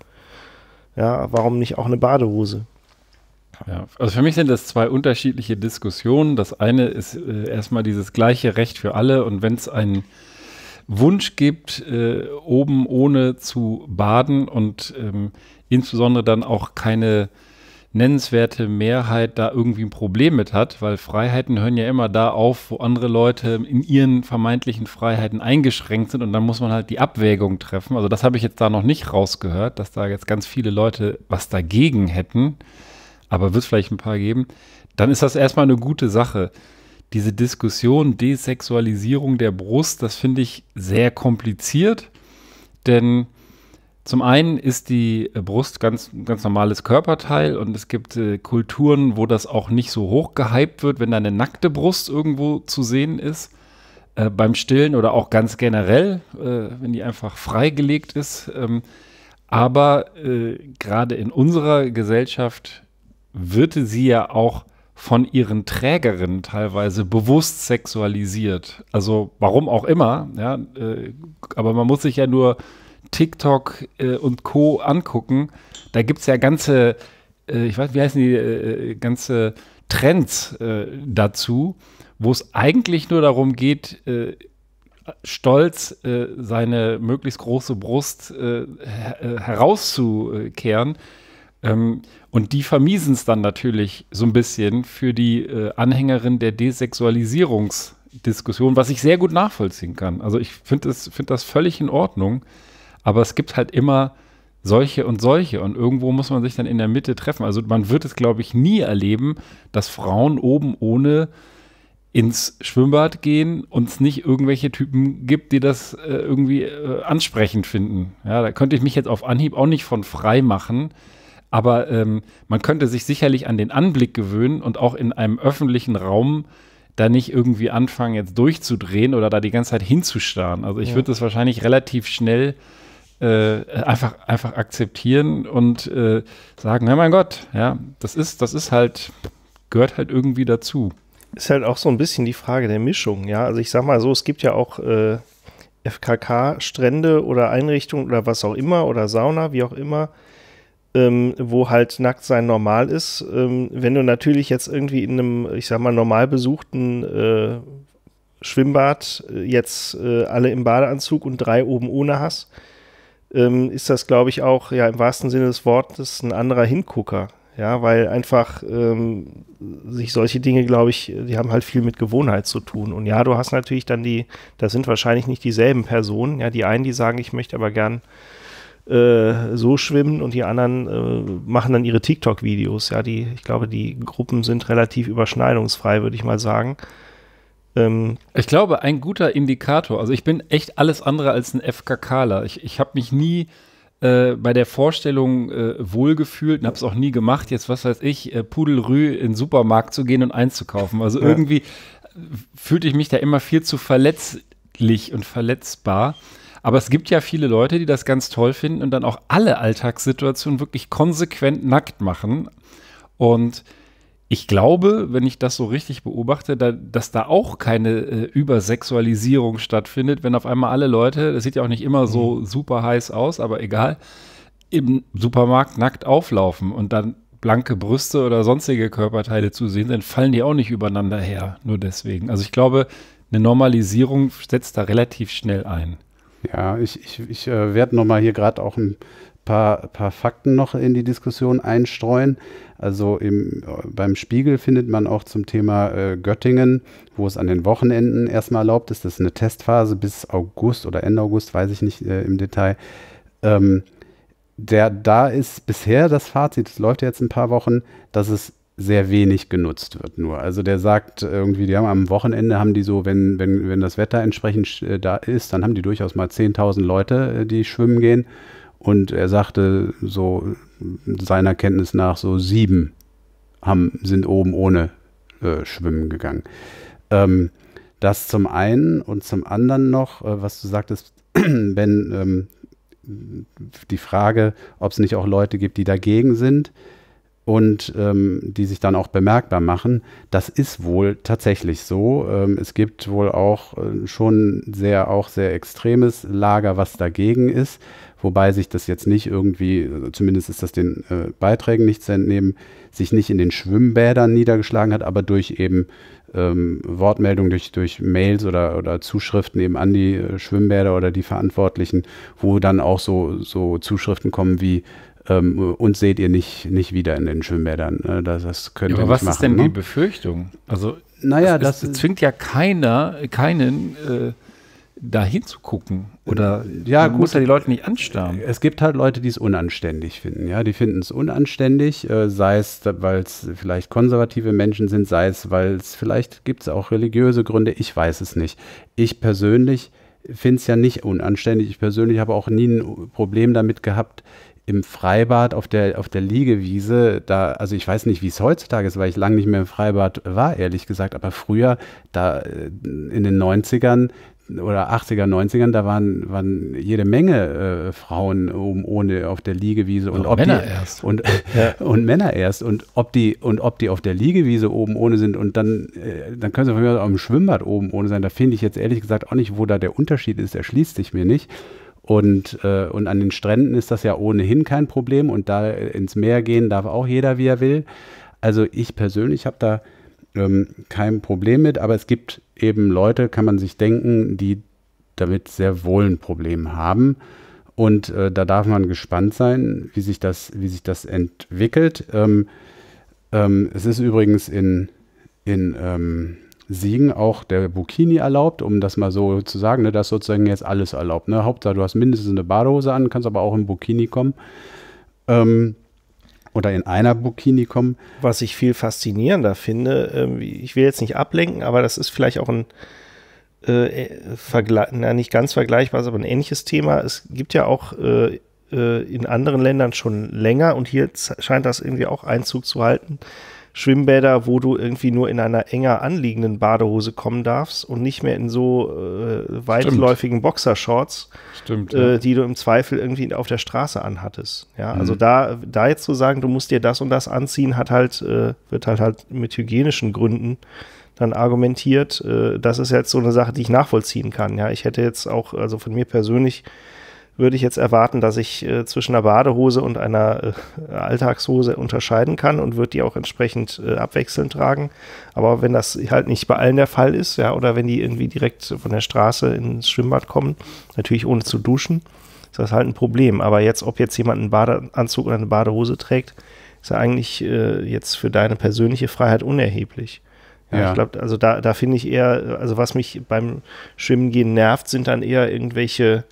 Ja, warum nicht auch eine Badehose? Ja. Also für mich sind das zwei unterschiedliche Diskussionen. Das eine ist äh, erstmal dieses gleiche Recht für alle und wenn es einen Wunsch gibt, äh, oben ohne zu baden und ähm, insbesondere dann auch keine nennenswerte Mehrheit da irgendwie ein Problem mit hat, weil Freiheiten hören ja immer da auf, wo andere Leute in ihren vermeintlichen Freiheiten eingeschränkt sind und dann muss man halt die Abwägung treffen. Also das habe ich jetzt da noch nicht rausgehört, dass da jetzt ganz viele Leute was dagegen hätten aber wird vielleicht ein paar geben, dann ist das erstmal eine gute Sache. Diese Diskussion Desexualisierung der Brust, das finde ich sehr kompliziert, denn zum einen ist die Brust ganz, ganz normales Körperteil und es gibt äh, Kulturen, wo das auch nicht so hoch gehypt wird, wenn da eine nackte Brust irgendwo zu sehen ist. Äh, beim Stillen oder auch ganz generell, äh, wenn die einfach freigelegt ist. Ähm, aber äh, gerade in unserer Gesellschaft würde sie ja auch von ihren Trägerinnen teilweise bewusst sexualisiert. Also warum auch immer, ja, äh, aber man muss sich ja nur TikTok äh, und Co. angucken. Da gibt es ja ganze, äh, ich weiß, wie heißen die, äh, äh, ganze Trends äh, dazu, wo es eigentlich nur darum geht, stolz seine möglichst große Brust herauszukehren. Ähm, und die vermiesen es dann natürlich so ein bisschen für die äh, Anhängerin der Desexualisierungsdiskussion, was ich sehr gut nachvollziehen kann. Also ich finde das, find das völlig in Ordnung, aber es gibt halt immer solche und solche. Und irgendwo muss man sich dann in der Mitte treffen. Also man wird es, glaube ich, nie erleben, dass Frauen oben ohne ins Schwimmbad gehen und es nicht irgendwelche Typen gibt, die das äh, irgendwie äh, ansprechend finden. Ja, da könnte ich mich jetzt auf Anhieb auch nicht von frei machen. Aber ähm, man könnte sich sicherlich an den Anblick gewöhnen und auch in einem öffentlichen Raum da nicht irgendwie anfangen, jetzt durchzudrehen oder da die ganze Zeit hinzustarren. Also ich ja. würde das wahrscheinlich relativ schnell äh, einfach, einfach akzeptieren und äh, sagen, na mein Gott, ja, das ist, das ist halt, gehört halt irgendwie dazu. Ist halt auch so ein bisschen die Frage der Mischung, ja. Also ich sag mal so, es gibt ja auch äh, FKK-Strände oder Einrichtungen oder was auch immer oder Sauna, wie auch immer, ähm, wo halt nackt sein normal ist. Ähm, wenn du natürlich jetzt irgendwie in einem, ich sag mal, normal besuchten äh, Schwimmbad äh, jetzt äh, alle im Badeanzug und drei oben ohne hast, ähm, ist das, glaube ich, auch ja im wahrsten Sinne des Wortes ein anderer Hingucker. Ja, weil einfach ähm, sich solche Dinge, glaube ich, die haben halt viel mit Gewohnheit zu tun. Und ja, du hast natürlich dann die, das sind wahrscheinlich nicht dieselben Personen. Ja, die einen, die sagen, ich möchte aber gern äh, so schwimmen und die anderen äh, machen dann ihre TikTok-Videos. Ja, die, ich glaube, die Gruppen sind relativ überschneidungsfrei, würde ich mal sagen. Ähm, ich glaube, ein guter Indikator. Also ich bin echt alles andere als ein FKKler. Ich, ich habe mich nie äh, bei der Vorstellung äh, wohlgefühlt und habe es auch nie gemacht, jetzt was weiß ich, äh, Pudelrü in den Supermarkt zu gehen und einzukaufen. Also ja. irgendwie fühlte ich mich da immer viel zu verletzlich und verletzbar. Aber es gibt ja viele Leute, die das ganz toll finden und dann auch alle Alltagssituationen wirklich konsequent nackt machen. Und ich glaube, wenn ich das so richtig beobachte, da, dass da auch keine äh, Übersexualisierung stattfindet, wenn auf einmal alle Leute, das sieht ja auch nicht immer so mhm. super heiß aus, aber egal, im Supermarkt nackt auflaufen und dann blanke Brüste oder sonstige Körperteile zu sehen sind, fallen die auch nicht übereinander her, nur deswegen. Also ich glaube, eine Normalisierung setzt da relativ schnell ein. Ja, ich, ich, ich äh, werde nochmal hier gerade auch ein paar, paar Fakten noch in die Diskussion einstreuen. Also im, äh, beim Spiegel findet man auch zum Thema äh, Göttingen, wo es an den Wochenenden erstmal erlaubt ist. Das ist eine Testphase bis August oder Ende August, weiß ich nicht äh, im Detail. Ähm, der, da ist bisher das Fazit, es läuft ja jetzt ein paar Wochen, dass es sehr wenig genutzt wird nur. Also der sagt irgendwie, die haben am Wochenende haben die so, wenn, wenn, wenn das Wetter entsprechend äh, da ist, dann haben die durchaus mal 10.000 Leute, äh, die schwimmen gehen. Und er sagte so seiner Kenntnis nach so sieben haben, sind oben ohne äh, schwimmen gegangen. Ähm, das zum einen und zum anderen noch, äh, was du sagtest, wenn ähm, die Frage, ob es nicht auch Leute gibt, die dagegen sind und ähm, die sich dann auch bemerkbar machen. Das ist wohl tatsächlich so. Ähm, es gibt wohl auch äh, schon sehr, auch sehr extremes Lager, was dagegen ist, wobei sich das jetzt nicht irgendwie, äh, zumindest ist das den äh, Beiträgen zu entnehmen, sich nicht in den Schwimmbädern niedergeschlagen hat, aber durch eben ähm, Wortmeldungen, durch, durch Mails oder, oder Zuschriften eben an die äh, Schwimmbäder oder die Verantwortlichen, wo dann auch so, so Zuschriften kommen wie, ähm, und seht ihr nicht, nicht wieder in den Schwimmbädern. Ne? Das, das könnt ja, aber was machen, ist denn ne? die Befürchtung? Also, naja, das, das ist, zwingt ja keiner, keinen äh, da hinzugucken. Oder ja, man gut, muss ja die Leute nicht anstarren. Es gibt halt Leute, die es unanständig finden. Ja, die finden es unanständig, äh, sei es, weil es vielleicht konservative Menschen sind, sei es, weil es vielleicht gibt es auch religiöse Gründe. Ich weiß es nicht. Ich persönlich finde es ja nicht unanständig. Ich persönlich habe auch nie ein Problem damit gehabt, im Freibad auf der, auf der Liegewiese, da, also ich weiß nicht, wie es heutzutage ist, weil ich lange nicht mehr im Freibad war, ehrlich gesagt, aber früher, da äh, in den 90ern, oder 80er, 90ern, da waren, waren jede Menge äh, Frauen um, ohne auf der Liegewiese und, und ob Männer die, erst. Und, ja. und Männer erst. Und ob die, und ob die auf der Liegewiese oben ohne sind und dann, äh, dann können sie von mir aus auch im Schwimmbad oben ohne sein. Da finde ich jetzt ehrlich gesagt auch nicht, wo da der Unterschied ist, erschließt sich mir nicht. Und, äh, und an den Stränden ist das ja ohnehin kein Problem. Und da ins Meer gehen darf auch jeder, wie er will. Also ich persönlich habe da ähm, kein Problem mit, aber es gibt eben Leute, kann man sich denken, die damit sehr wohl ein Problem haben. Und äh, da darf man gespannt sein, wie sich das, wie sich das entwickelt. Ähm, ähm, es ist übrigens in, in ähm, Siegen auch der Bukini erlaubt, um das mal so zu sagen. Ne? Das ist sozusagen jetzt alles erlaubt. Ne? Hauptsache, du hast mindestens eine Badehose an, kannst aber auch im Bukini kommen. Ähm, oder in einer Bukini kommen. Was ich viel faszinierender finde, ich will jetzt nicht ablenken, aber das ist vielleicht auch ein äh, äh na, nicht ganz vergleichbar, aber ein ähnliches Thema. Es gibt ja auch äh, äh in anderen Ländern schon länger und hier scheint das irgendwie auch Einzug zu halten. Schwimmbäder, wo du irgendwie nur in einer enger anliegenden Badehose kommen darfst und nicht mehr in so äh, weitläufigen Stimmt. Boxershorts, Stimmt, äh, ja. äh, die du im Zweifel irgendwie auf der Straße anhattest. Ja, mhm. also da, da jetzt zu sagen, du musst dir das und das anziehen, hat halt, äh, wird halt halt mit hygienischen Gründen dann argumentiert. Äh, das ist jetzt so eine Sache, die ich nachvollziehen kann. Ja, ich hätte jetzt auch, also von mir persönlich, würde ich jetzt erwarten, dass ich äh, zwischen einer Badehose und einer äh, Alltagshose unterscheiden kann und würde die auch entsprechend äh, abwechselnd tragen. Aber wenn das halt nicht bei allen der Fall ist, ja, oder wenn die irgendwie direkt von der Straße ins Schwimmbad kommen, natürlich ohne zu duschen, ist das halt ein Problem. Aber jetzt, ob jetzt jemand einen Badeanzug oder eine Badehose trägt, ist ja eigentlich äh, jetzt für deine persönliche Freiheit unerheblich. Ja. Ich glaube, also da, da finde ich eher, also was mich beim Schwimmen gehen nervt, sind dann eher irgendwelche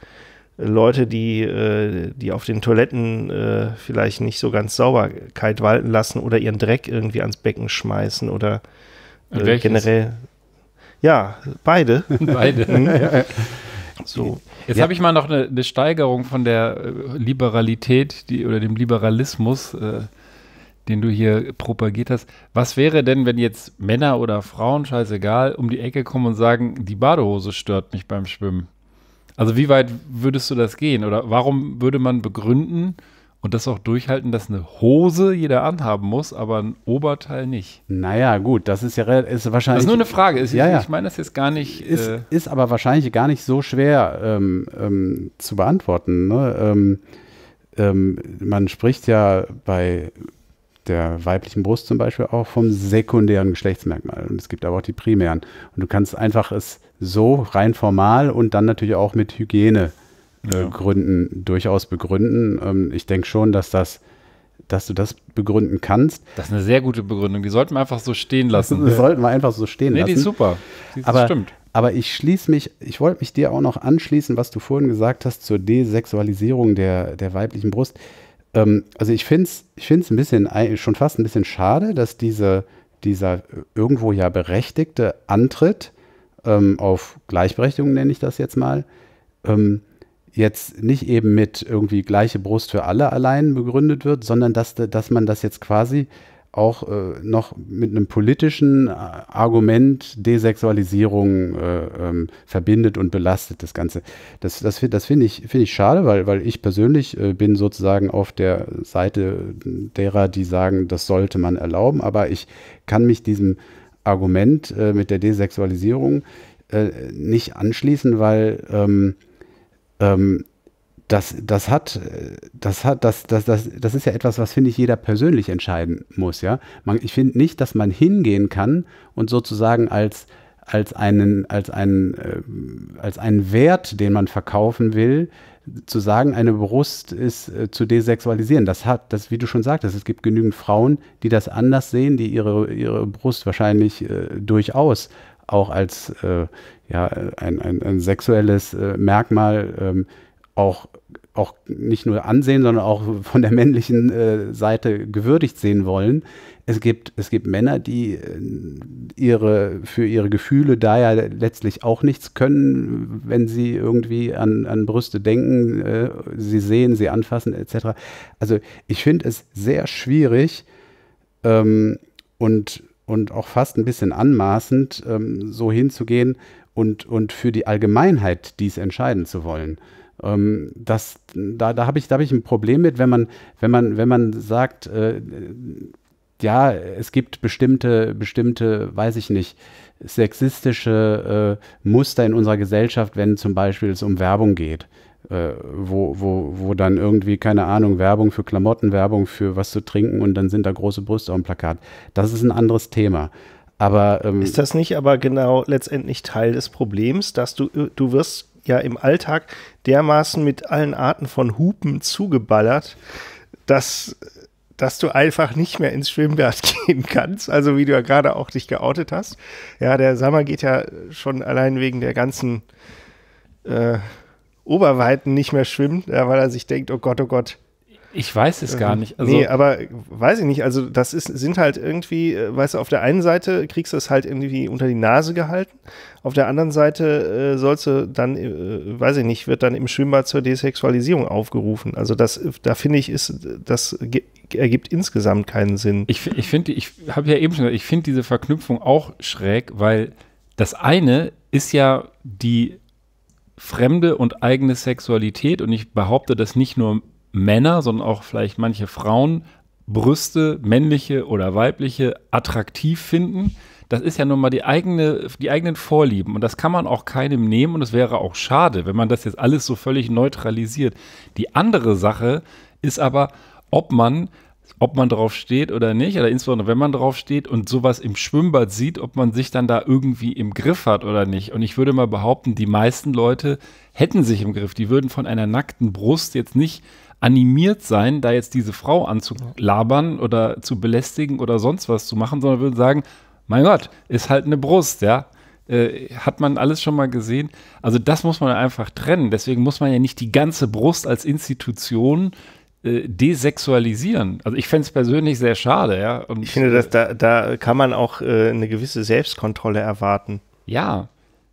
Leute, die, äh, die auf den Toiletten äh, vielleicht nicht so ganz Sauberkeit walten lassen oder ihren Dreck irgendwie ans Becken schmeißen oder äh, generell. Ja, beide. Beide. Mhm. ja. So. Jetzt ja. habe ich mal noch eine, eine, Steigerung von der äh, Liberalität die, oder dem Liberalismus, den du hier propagiert hast. Was wäre denn, wenn jetzt Männer oder Frauen, scheißegal, um die Ecke kommen und sagen, die Badehose stört mich beim Schwimmen? Also wie weit würdest du das gehen? Oder warum würde man begründen und das auch durchhalten, dass eine Hose jeder anhaben muss, aber ein Oberteil nicht? Naja, gut, das ist ja ist wahrscheinlich. Das ist nur eine Frage. Ist, ja, ja. Ich meine das jetzt gar nicht. Ist, äh, ist aber wahrscheinlich gar nicht so schwer ähm, ähm, zu beantworten. Ne? Ähm, ähm, man spricht ja bei der weiblichen Brust zum Beispiel auch vom sekundären Geschlechtsmerkmal. Und es gibt aber auch die primären. Und du kannst einfach es so rein formal und dann natürlich auch mit Hygienegründen äh, ja. durchaus begründen. Ähm, ich denke schon, dass das dass du das begründen kannst. Das ist eine sehr gute Begründung. Die sollten wir einfach so stehen lassen. Die sollten wir einfach so stehen nee, lassen. Nee, die ist super. Die aber, stimmt. Aber ich schließe mich, ich wollte mich dir auch noch anschließen, was du vorhin gesagt hast zur Desexualisierung der, der weiblichen Brust. Ähm, also ich finde es ich find's ein bisschen, schon fast ein bisschen schade, dass diese, dieser irgendwo ja berechtigte Antritt ähm, auf Gleichberechtigung nenne ich das jetzt mal, ähm, jetzt nicht eben mit irgendwie gleiche Brust für alle allein begründet wird, sondern dass, dass man das jetzt quasi auch äh, noch mit einem politischen äh, Argument Desexualisierung äh, ähm, verbindet und belastet das Ganze. Das, das, das finde ich, find ich schade, weil, weil ich persönlich äh, bin sozusagen auf der Seite derer, die sagen, das sollte man erlauben, aber ich kann mich diesem Argument äh, mit der Desexualisierung äh, nicht anschließen, weil ähm, ähm, das, das hat, das hat, das, das, das, das ist ja etwas, was finde ich jeder persönlich entscheiden muss, ja. Man, ich finde nicht, dass man hingehen kann und sozusagen als, als einen, als einen, äh, als einen Wert, den man verkaufen will, zu sagen, eine Brust ist äh, zu desexualisieren. Das hat, das, wie du schon sagtest, es gibt genügend Frauen, die das anders sehen, die ihre, ihre Brust wahrscheinlich äh, durchaus auch als äh, ja, ein, ein, ein sexuelles äh, Merkmal ähm, auch auch nicht nur ansehen, sondern auch von der männlichen äh, Seite gewürdigt sehen wollen. Es gibt, es gibt Männer, die äh, ihre, für ihre Gefühle da ja letztlich auch nichts können, wenn sie irgendwie an, an Brüste denken, äh, sie sehen, sie anfassen etc. Also ich finde es sehr schwierig ähm, und, und auch fast ein bisschen anmaßend, ähm, so hinzugehen und, und für die Allgemeinheit dies entscheiden zu wollen. Ähm, das, da da habe ich, hab ich ein Problem mit, wenn man, wenn man, wenn man sagt, äh, ja, es gibt bestimmte, bestimmte, weiß ich nicht, sexistische äh, Muster in unserer Gesellschaft, wenn zum Beispiel es um Werbung geht. Äh, wo, wo, wo dann irgendwie, keine Ahnung, Werbung für Klamotten, Werbung für was zu trinken und dann sind da große Brüste auf dem Plakat. Das ist ein anderes Thema. Aber, ähm, ist das nicht aber genau letztendlich Teil des Problems, dass du, äh, du wirst ja im Alltag dermaßen mit allen Arten von Hupen zugeballert, dass, dass du einfach nicht mehr ins Schwimmbad gehen kannst. Also wie du ja gerade auch dich geoutet hast. Ja, der Sommer geht ja schon allein wegen der ganzen äh, Oberweiten nicht mehr schwimmen, ja, weil er sich denkt, oh Gott, oh Gott, ich weiß es gar ähm, nicht. Also nee, aber weiß ich nicht. Also, das ist, sind halt irgendwie, äh, weißt du, auf der einen Seite kriegst du es halt irgendwie unter die Nase gehalten. Auf der anderen Seite äh, sollst du dann, äh, weiß ich nicht, wird dann im Schwimmbad zur Desexualisierung aufgerufen. Also, das, äh, da finde ich, ist, das ergibt insgesamt keinen Sinn. Ich, ich finde, ich habe ja eben schon gesagt, ich finde diese Verknüpfung auch schräg, weil das eine ist ja die fremde und eigene Sexualität und ich behaupte, das nicht nur Männer, sondern auch vielleicht manche Frauen Brüste, männliche oder weibliche, attraktiv finden. Das ist ja nun mal die, eigene, die eigenen Vorlieben und das kann man auch keinem nehmen und es wäre auch schade, wenn man das jetzt alles so völlig neutralisiert. Die andere Sache ist aber, ob man ob man drauf steht oder nicht, oder insbesondere wenn man drauf steht und sowas im Schwimmbad sieht, ob man sich dann da irgendwie im Griff hat oder nicht. Und ich würde mal behaupten, die meisten Leute hätten sich im Griff. Die würden von einer nackten Brust jetzt nicht animiert sein, da jetzt diese Frau anzulabern oder zu belästigen oder sonst was zu machen, sondern würden sagen, mein Gott, ist halt eine Brust, ja. Äh, hat man alles schon mal gesehen. Also das muss man einfach trennen. Deswegen muss man ja nicht die ganze Brust als Institution äh, desexualisieren. Also ich fände es persönlich sehr schade, ja. Und, ich finde, dass äh, da, da kann man auch äh, eine gewisse Selbstkontrolle erwarten. Ja.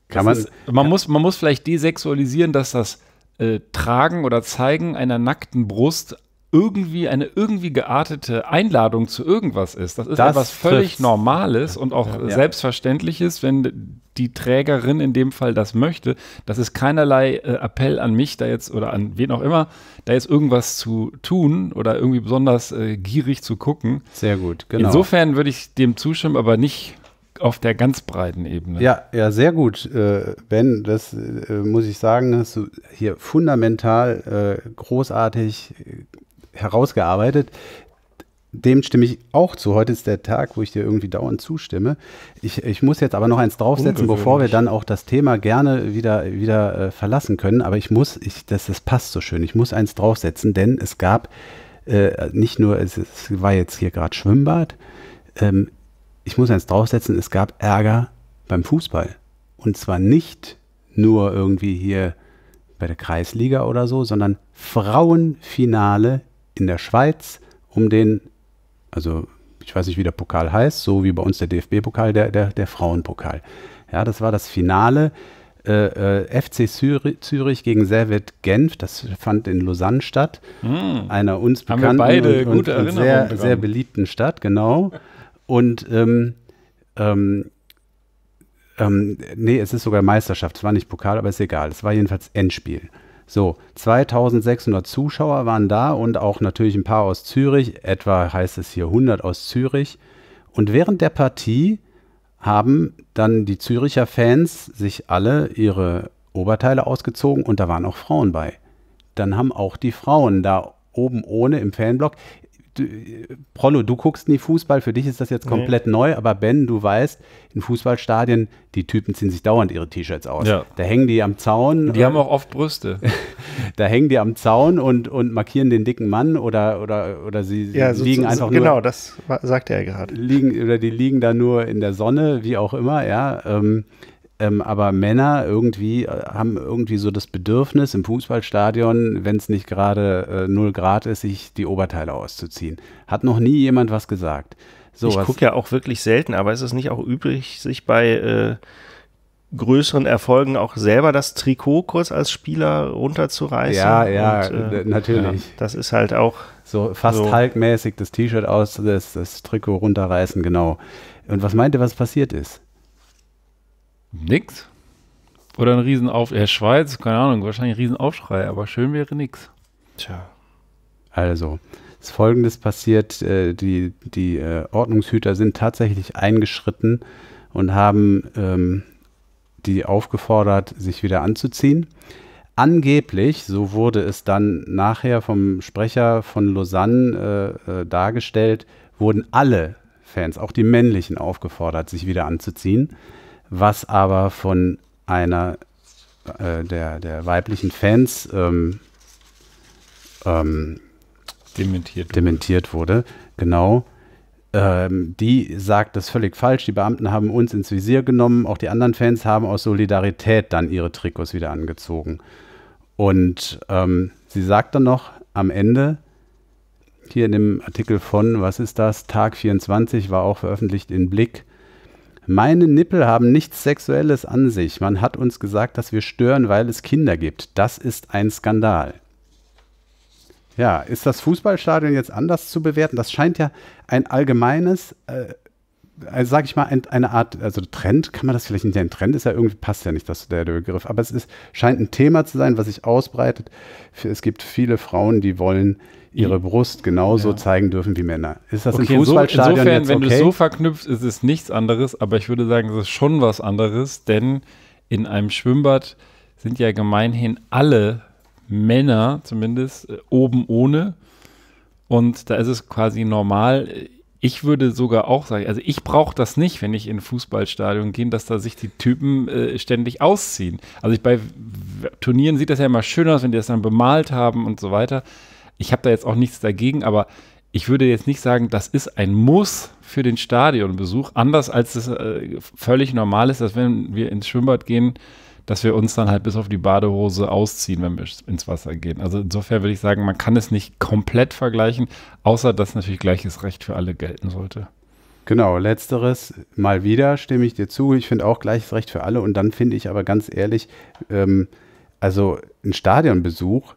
Kann man, ist, man, ja. muss, man muss vielleicht desexualisieren, dass das äh, tragen oder Zeigen einer nackten Brust irgendwie eine irgendwie geartete Einladung zu irgendwas ist. Das ist das etwas völlig trifft's. Normales und auch ja. Selbstverständliches, wenn die Trägerin in dem Fall das möchte. Das ist keinerlei äh, Appell an mich da jetzt oder an wen auch immer, da jetzt irgendwas zu tun oder irgendwie besonders äh, gierig zu gucken. Sehr gut, genau. Insofern würde ich dem zustimmen, aber nicht auf der ganz breiten Ebene. Ja, ja, sehr gut, äh, Ben. Das äh, muss ich sagen, hast du hier fundamental äh, großartig äh, herausgearbeitet. Dem stimme ich auch zu. Heute ist der Tag, wo ich dir irgendwie dauernd zustimme. Ich, ich muss jetzt aber noch eins draufsetzen, bevor wir dann auch das Thema gerne wieder, wieder äh, verlassen können. Aber ich muss, ich, das, das passt so schön, ich muss eins draufsetzen, denn es gab äh, nicht nur, es, es war jetzt hier gerade Schwimmbad, ähm, ich muss eins draufsetzen, es gab Ärger beim Fußball. Und zwar nicht nur irgendwie hier bei der Kreisliga oder so, sondern Frauenfinale in der Schweiz um den, also ich weiß nicht, wie der Pokal heißt, so wie bei uns der DFB-Pokal, der, der, der Frauenpokal. Ja, das war das Finale. Äh, äh, FC Zürich, Zürich gegen Servet Genf, das fand in Lausanne statt, hm. einer uns bekannten und, und, und sehr, sehr beliebten Stadt, genau. Und ähm, ähm, ähm, nee, es ist sogar Meisterschaft. Es war nicht Pokal, aber ist egal. Es war jedenfalls Endspiel. So, 2600 Zuschauer waren da und auch natürlich ein paar aus Zürich. Etwa heißt es hier 100 aus Zürich. Und während der Partie haben dann die Züricher Fans sich alle ihre Oberteile ausgezogen und da waren auch Frauen bei. Dann haben auch die Frauen da oben ohne im Fanblock. Prollo, du guckst nie Fußball, für dich ist das jetzt komplett nee. neu, aber Ben, du weißt, in Fußballstadien, die Typen ziehen sich dauernd ihre T-Shirts aus. Ja. Da hängen die am Zaun. Die haben auch oft Brüste. da hängen die am Zaun und, und markieren den dicken Mann oder, oder, oder sie ja, liegen so, so, einfach genau, nur. Genau, das sagte er gerade. Liegen, oder die liegen da nur in der Sonne, wie auch immer, ja. Ähm, ähm, aber Männer irgendwie äh, haben irgendwie so das Bedürfnis im Fußballstadion, wenn es nicht gerade äh, 0 Grad ist, sich die Oberteile auszuziehen. Hat noch nie jemand was gesagt. So, ich gucke ja auch wirklich selten, aber ist es nicht auch üblich, sich bei äh, größeren Erfolgen auch selber das Trikot kurz als Spieler runterzureißen? Ja, ja, und, äh, natürlich. Ja, das ist halt auch. So fast so. halbmäßig das T-Shirt aus, das, das Trikot runterreißen, genau. Und was meinte, was passiert ist? Nix? Oder ein Riesenaufschrei? Ja, Schweiz, keine Ahnung, wahrscheinlich ein Riesenaufschrei, aber schön wäre nix. Tja. Also, ist folgendes passiert: äh, Die, die äh, Ordnungshüter sind tatsächlich eingeschritten und haben ähm, die aufgefordert, sich wieder anzuziehen. Angeblich, so wurde es dann nachher vom Sprecher von Lausanne äh, äh dargestellt, wurden alle Fans, auch die männlichen, aufgefordert, sich wieder anzuziehen was aber von einer äh, der, der weiblichen Fans ähm, ähm, dementiert, dementiert wurde. wurde. Genau. Ähm, die sagt das völlig falsch. Die Beamten haben uns ins Visier genommen. Auch die anderen Fans haben aus Solidarität dann ihre Trikots wieder angezogen. Und ähm, sie sagt dann noch am Ende, hier in dem Artikel von, was ist das, Tag 24 war auch veröffentlicht in Blick, meine Nippel haben nichts Sexuelles an sich. Man hat uns gesagt, dass wir stören, weil es Kinder gibt. Das ist ein Skandal. Ja, ist das Fußballstadion jetzt anders zu bewerten? Das scheint ja ein allgemeines, äh, also sag ich mal, ein, eine Art, also Trend, kann man das vielleicht nicht nennen? Trend ist ja irgendwie, passt ja nicht das, der, der Begriff, aber es ist, scheint ein Thema zu sein, was sich ausbreitet. Es gibt viele Frauen, die wollen ihre hm? Brust genauso ja. zeigen dürfen wie Männer. Ist das okay, im Fußballstadion insofern, jetzt okay? wenn du so verknüpfst, ist es nichts anderes, aber ich würde sagen, es ist schon was anderes, denn in einem Schwimmbad sind ja gemeinhin alle Männer zumindest äh, oben ohne und da ist es quasi normal. Ich würde sogar auch sagen, also ich brauche das nicht, wenn ich in ein Fußballstadion gehe, dass da sich die Typen äh, ständig ausziehen. Also ich, bei Turnieren sieht das ja immer schön aus, wenn die das dann bemalt haben und so weiter. Ich habe da jetzt auch nichts dagegen, aber ich würde jetzt nicht sagen, das ist ein Muss für den Stadionbesuch, anders als es äh, völlig normal ist, dass wenn wir ins Schwimmbad gehen, dass wir uns dann halt bis auf die Badehose ausziehen, wenn wir ins Wasser gehen. Also insofern würde ich sagen, man kann es nicht komplett vergleichen, außer dass natürlich gleiches Recht für alle gelten sollte. Genau, letzteres, mal wieder stimme ich dir zu. Ich finde auch gleiches Recht für alle. Und dann finde ich aber ganz ehrlich, ähm, also ein Stadionbesuch,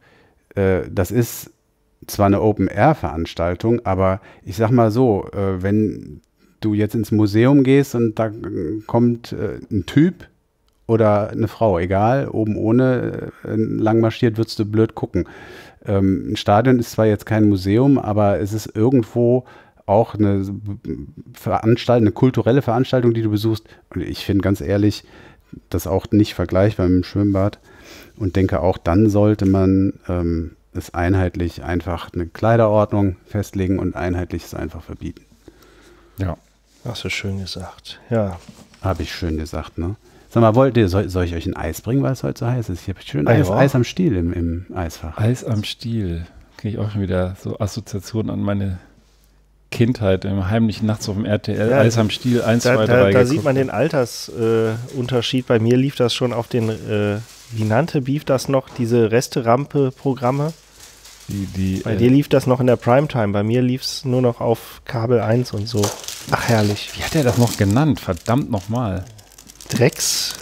äh, das ist zwar eine Open-Air-Veranstaltung, aber ich sag mal so, äh, wenn du jetzt ins Museum gehst und da kommt äh, ein Typ oder eine Frau, egal, oben ohne äh, lang marschiert, würdest du blöd gucken. Ähm, ein Stadion ist zwar jetzt kein Museum, aber es ist irgendwo auch eine Veranstaltung, eine kulturelle Veranstaltung, die du besuchst. Und ich finde ganz ehrlich, das auch nicht vergleichbar mit dem Schwimmbad und denke auch, dann sollte man ähm, ist einheitlich einfach eine Kleiderordnung festlegen und einheitlich ist einfach verbieten. Ja. Hast du schön gesagt, ja. Habe ich schön gesagt, ne? Sag mal, wollt ihr, soll, soll ich euch ein Eis bringen, weil es heute so heiß ist? Ich habe schön ah, Eis, Eis, am Stiel im, im Eisfach. Eis am Stiel. Kriege ich auch schon wieder so Assoziationen an meine Kindheit im heimlichen Nachts auf dem RTL, ja, Eis am Stiel 1, 2, 3. Da, da sieht man den Altersunterschied. Äh, bei mir lief das schon auf den äh, wie nannte Beef das noch, diese Resterampe-Programme? Die, die, bei äh, dir lief das noch in der Primetime, bei mir lief es nur noch auf Kabel 1 und so. Ach, herrlich. Wie hat er das noch genannt? Verdammt nochmal. Drecks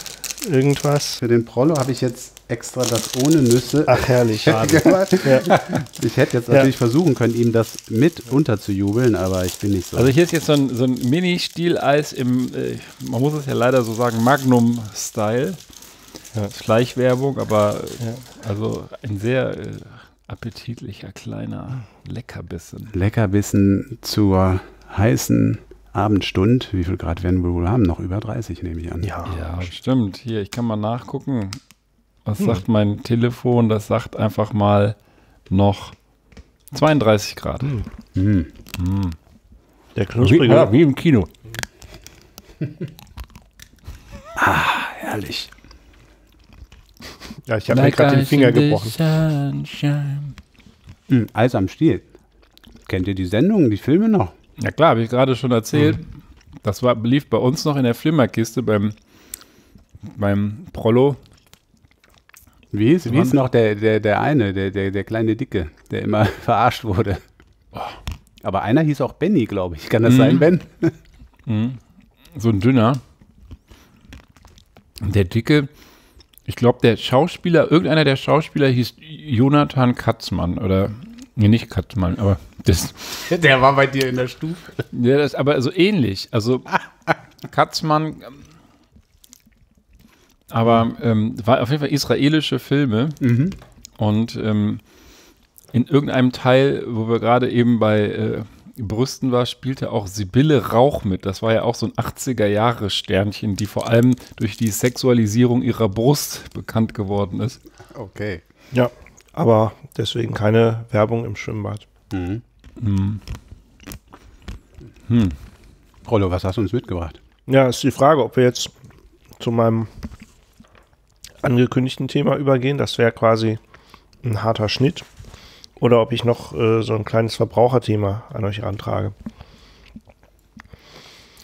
irgendwas. Für den Prollo habe ich jetzt extra das ohne Nüsse. Ach, herrlich. Ich hätte jetzt natürlich ja. versuchen können, ihm das mit unterzujubeln, aber ich bin nicht so. Also hier ist jetzt so ein, so ein Mini-Stieleis im, äh, man muss es ja leider so sagen, Magnum-Style. Ja. Schleichwerbung, aber ja. also ein sehr äh, appetitlicher kleiner Leckerbissen. Leckerbissen zur heißen Abendstund. Wie viel Grad werden wir wohl haben? Noch über 30, nehme ich an. Ja, ja stimmt. Hier, ich kann mal nachgucken. Was hm. sagt mein Telefon? Das sagt einfach mal noch 32 Grad. Hm. Hm. hm. Der knusprige. Wie, ja, wie im Kino. ah, herrlich. Ja, ich habe like mir gerade den Finger gebrochen. Mhm, Eis am Stiel. Kennt ihr die Sendungen, die Filme noch? Ja klar, habe ich gerade schon erzählt. Mhm. Das war, lief bei uns noch in der Flimmerkiste beim, beim Prollo. Wie ist, wie ist noch der, der, der eine, der, der, der kleine Dicke, der immer verarscht wurde? Oh. Aber einer hieß auch Benny, glaube ich. Kann das mhm. sein, Ben? Mhm. So ein dünner. Der Dicke, ich glaube, der Schauspieler, irgendeiner der Schauspieler hieß Jonathan Katzmann oder nee, nicht Katzmann, aber das. Der war bei dir in der Stufe. Ja, das aber so ähnlich. Also Katzmann, aber ähm, war auf jeden Fall israelische Filme mhm. und ähm, in irgendeinem Teil, wo wir gerade eben bei äh, Brüsten war, spielte auch Sibylle Rauch mit. Das war ja auch so ein 80er-Jahre-Sternchen, die vor allem durch die Sexualisierung ihrer Brust bekannt geworden ist. Okay. Ja, aber deswegen keine Werbung im Schwimmbad. Mhm. Hm. Hm. Rollo, was hast du uns mitgebracht? Ja, ist die Frage, ob wir jetzt zu meinem angekündigten Thema übergehen. Das wäre quasi ein harter Schnitt oder ob ich noch äh, so ein kleines Verbraucherthema an euch antrage.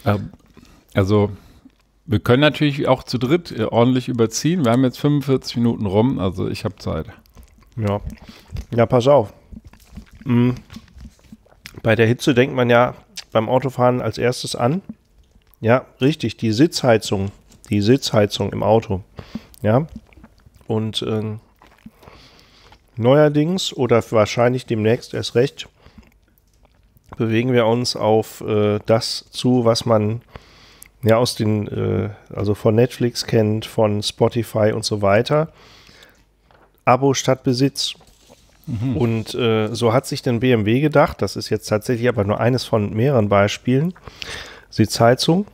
Ähm, also, wir können natürlich auch zu dritt äh, ordentlich überziehen. Wir haben jetzt 45 Minuten rum, also ich habe Zeit. Ja. Ja, pass auf. Mhm. Bei der Hitze denkt man ja beim Autofahren als erstes an. Ja, richtig, die Sitzheizung. Die Sitzheizung im Auto. Ja. Und ähm, Neuerdings oder wahrscheinlich demnächst erst recht bewegen wir uns auf äh, das zu, was man ja aus den, äh, also von Netflix kennt, von Spotify und so weiter. Abo statt Besitz. Mhm. Und äh, so hat sich denn BMW gedacht, das ist jetzt tatsächlich aber nur eines von mehreren Beispielen. Sitzheizung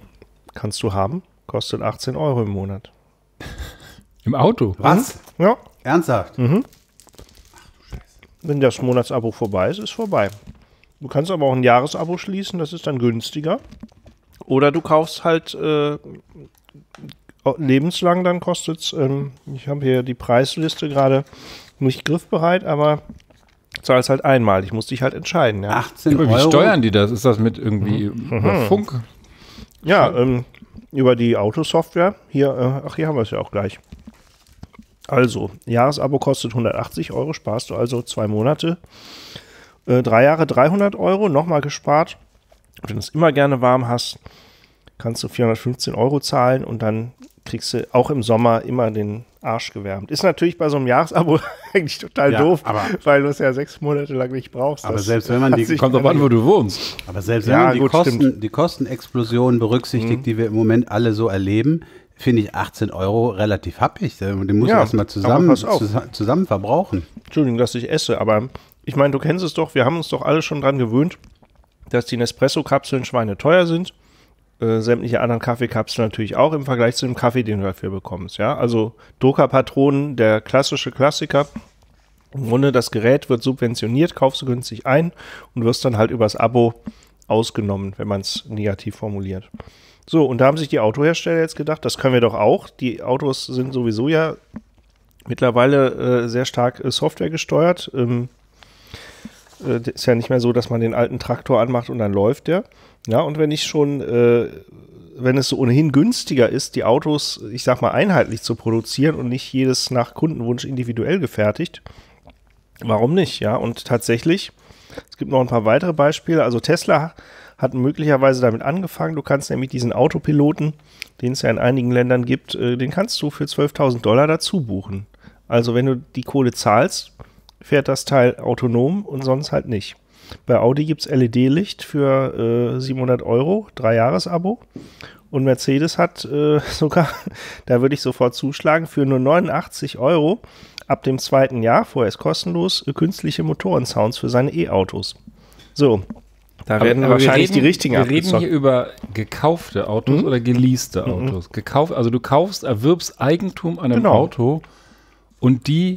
kannst du haben, kostet 18 Euro im Monat. Im Auto? Was? Ja. Ernsthaft? Mhm. Wenn das Monatsabo vorbei ist, ist vorbei. Du kannst aber auch ein Jahresabo schließen, das ist dann günstiger. Oder du kaufst halt äh, lebenslang, dann kostet es, ähm, ich habe hier die Preisliste gerade nicht griffbereit, aber zahlst halt einmal. Ich muss dich halt entscheiden. Ja. 18 Euro. Wie steuern die das? Ist das mit irgendwie mhm. mhm. Funk? Ja, ähm, über die Autosoftware. Hier, äh, ach, hier haben wir es ja auch gleich. Also, Jahresabo kostet 180 Euro, sparst du also zwei Monate. Äh, drei Jahre 300 Euro, nochmal gespart. wenn du es immer gerne warm hast, kannst du 415 Euro zahlen und dann kriegst du auch im Sommer immer den Arsch gewärmt. Ist natürlich bei so einem Jahresabo eigentlich total ja, doof, weil du es ja sechs Monate lang nicht brauchst. Aber das selbst wenn man die kommt drauf an, wo du wohnst. Aber selbst ja, wenn man die, gut, Kosten, die Kostenexplosion berücksichtigt, mhm. die wir im Moment alle so erleben, finde ich 18 Euro relativ happig. Äh, den muss ja, erstmal zusammen, zusammen, verbrauchen. Entschuldigung, dass ich esse, aber ich meine, du kennst es doch, wir haben uns doch alle schon daran gewöhnt, dass die Nespresso-Kapseln Schweine teuer sind. Äh, sämtliche anderen Kaffeekapseln natürlich auch im Vergleich zu dem Kaffee, den du dafür bekommst. Ja, also Druckerpatronen, der klassische Klassiker. Im Grunde, das Gerät wird subventioniert, kaufst du günstig ein und wirst dann halt übers Abo ausgenommen, wenn man es negativ formuliert. So, und da haben sich die Autohersteller jetzt gedacht, das können wir doch auch. Die Autos sind sowieso ja mittlerweile äh, sehr stark äh, Software gesteuert. Ähm, äh, ist ja nicht mehr so, dass man den alten Traktor anmacht und dann läuft der. Ja, und wenn ich schon, äh, wenn es so ohnehin günstiger ist, die Autos, ich sag mal, einheitlich zu produzieren und nicht jedes nach Kundenwunsch individuell gefertigt, warum nicht? Ja, und tatsächlich, es gibt noch ein paar weitere Beispiele. Also Tesla hat möglicherweise damit angefangen. Du kannst nämlich diesen Autopiloten, den es ja in einigen Ländern gibt, äh, den kannst du für 12.000 Dollar dazu buchen. Also wenn du die Kohle zahlst, fährt das Teil autonom und sonst halt nicht. Bei Audi gibt es LED-Licht für äh, 700 Euro, drei Jahres-Abo. Und Mercedes hat äh, sogar, da würde ich sofort zuschlagen, für nur 89 Euro ab dem zweiten Jahr, vorher ist kostenlos, äh, künstliche Motorensounds für seine E-Autos. So, da werden aber wahrscheinlich reden, die richtigen Wir abgezockt. reden hier über gekaufte Autos hm? oder geleaste mhm. Autos. Gekauft, also du kaufst, erwirbst Eigentum an einem genau. Auto und die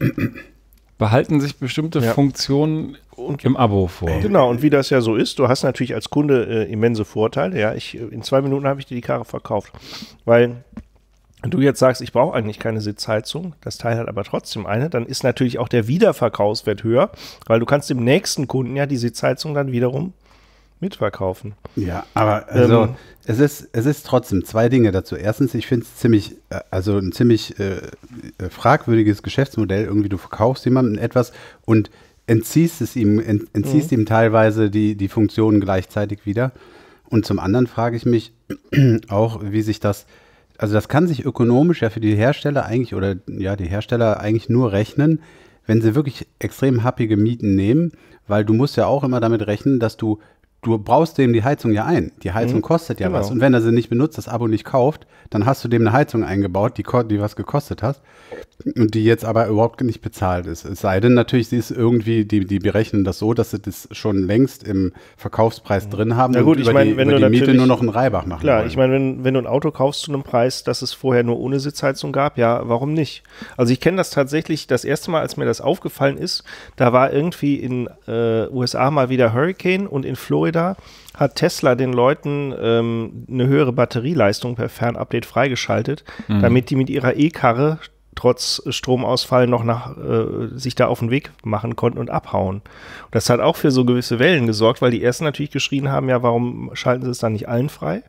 behalten sich bestimmte ja. Funktionen und, im Abo vor. Genau, und wie das ja so ist, du hast natürlich als Kunde äh, immense Vorteile. Ja, ich, äh, in zwei Minuten habe ich dir die Karre verkauft. Weil du jetzt sagst, ich brauche eigentlich keine Sitzheizung, das Teil hat aber trotzdem eine, dann ist natürlich auch der Wiederverkaufswert höher, weil du kannst dem nächsten Kunden ja die Sitzheizung dann wiederum mitverkaufen. Ja, aber ähm, also es, ist, es ist trotzdem zwei Dinge dazu. Erstens, ich finde es ziemlich, äh, also ein ziemlich äh, äh, fragwürdiges Geschäftsmodell. Irgendwie, du verkaufst jemandem etwas und entziehst es ihm, ent, entziehst mhm. ihm teilweise die, die Funktionen gleichzeitig wieder. Und zum anderen frage ich mich auch, wie sich das, also das kann sich ökonomisch ja für die Hersteller eigentlich oder ja, die Hersteller eigentlich nur rechnen, wenn sie wirklich extrem happige Mieten nehmen, weil du musst ja auch immer damit rechnen, dass du du brauchst dem die Heizung ja ein. Die Heizung mhm. kostet ja genau. was. Und wenn er sie nicht benutzt, das Abo nicht kauft, dann hast du dem eine Heizung eingebaut, die, die was gekostet hat und die jetzt aber überhaupt nicht bezahlt ist. Es sei denn natürlich, sie ist irgendwie, die, die berechnen das so, dass sie das schon längst im Verkaufspreis mhm. drin haben Na gut, und über ich mein, die, wenn über du die Miete nur noch einen Reibach machen Klar, wollen. ich meine, wenn, wenn du ein Auto kaufst zu einem Preis, dass es vorher nur ohne Sitzheizung gab, ja, warum nicht? Also ich kenne das tatsächlich, das erste Mal, als mir das aufgefallen ist, da war irgendwie in äh, USA mal wieder Hurricane und in Florida da hat Tesla den Leuten ähm, eine höhere Batterieleistung per Fernupdate freigeschaltet, mhm. damit die mit ihrer E-Karre trotz Stromausfall noch nach, äh, sich da auf den Weg machen konnten und abhauen. Und das hat auch für so gewisse Wellen gesorgt, weil die ersten natürlich geschrien haben, ja, warum schalten sie es dann nicht allen frei?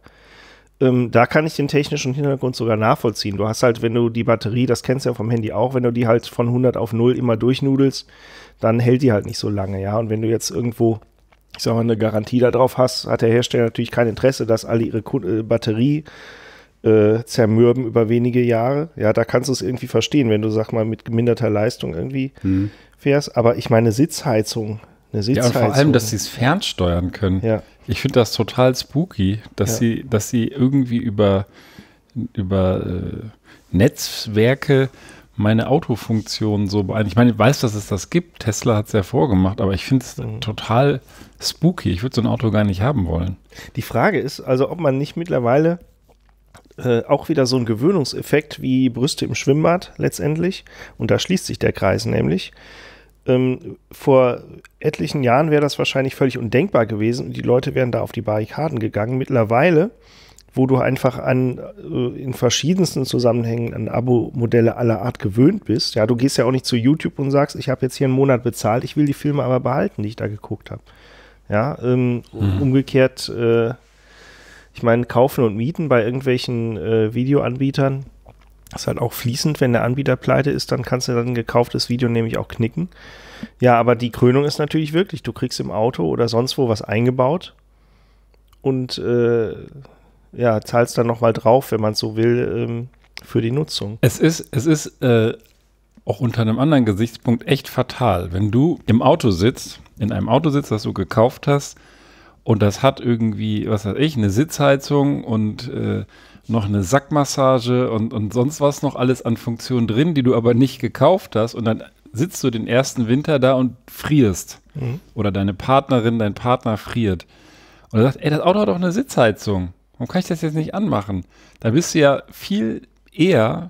Ähm, da kann ich den technischen Hintergrund sogar nachvollziehen. Du hast halt, wenn du die Batterie, das kennst du ja vom Handy auch, wenn du die halt von 100 auf 0 immer durchnudelst, dann hält die halt nicht so lange, ja. Und wenn du jetzt irgendwo ich sag mal, eine Garantie darauf hast, hat der Hersteller natürlich kein Interesse, dass alle ihre äh, Batterie äh, zermürben über wenige Jahre. Ja, da kannst du es irgendwie verstehen, wenn du, sag mal, mit geminderter Leistung irgendwie mhm. fährst. Aber ich meine, Sitzheizung, eine Sitzheizung. Ja, und vor allem, dass sie es fernsteuern können. Ja. Ich finde das total spooky, dass ja. sie, dass sie irgendwie über, über äh, Netzwerke meine Autofunktion so beeinflusst. Also ich meine, ich weiß, dass es das gibt. Tesla hat es ja vorgemacht, aber ich finde es mhm. total spooky. Ich würde so ein Auto gar nicht haben wollen. Die Frage ist also, ob man nicht mittlerweile äh, auch wieder so einen Gewöhnungseffekt wie Brüste im Schwimmbad letztendlich, und da schließt sich der Kreis nämlich. Ähm, vor etlichen Jahren wäre das wahrscheinlich völlig undenkbar gewesen und die Leute wären da auf die Barrikaden gegangen. Mittlerweile wo du einfach an äh, in verschiedensten Zusammenhängen an Abo-Modelle aller Art gewöhnt bist. Ja, du gehst ja auch nicht zu YouTube und sagst, ich habe jetzt hier einen Monat bezahlt, ich will die Filme aber behalten, die ich da geguckt habe. Ja, ähm, mhm. umgekehrt, äh, ich meine, kaufen und mieten bei irgendwelchen äh, Videoanbietern ist halt auch fließend. Wenn der Anbieter pleite ist, dann kannst du dann ein gekauftes Video nämlich auch knicken. Ja, aber die Krönung ist natürlich wirklich, du kriegst im Auto oder sonst wo was eingebaut und äh, ja, zahlst dann nochmal drauf, wenn man es so will, ähm, für die Nutzung. Es ist, es ist äh, auch unter einem anderen Gesichtspunkt echt fatal, wenn du im Auto sitzt, in einem Auto sitzt, das du gekauft hast, und das hat irgendwie, was weiß ich, eine Sitzheizung und äh, noch eine Sackmassage und, und sonst was noch alles an Funktionen drin, die du aber nicht gekauft hast. Und dann sitzt du den ersten Winter da und frierst. Mhm. Oder deine Partnerin, dein Partner friert. Und er sagt, ey, das Auto hat doch eine Sitzheizung. Warum kann ich das jetzt nicht anmachen? Da bist du ja viel eher,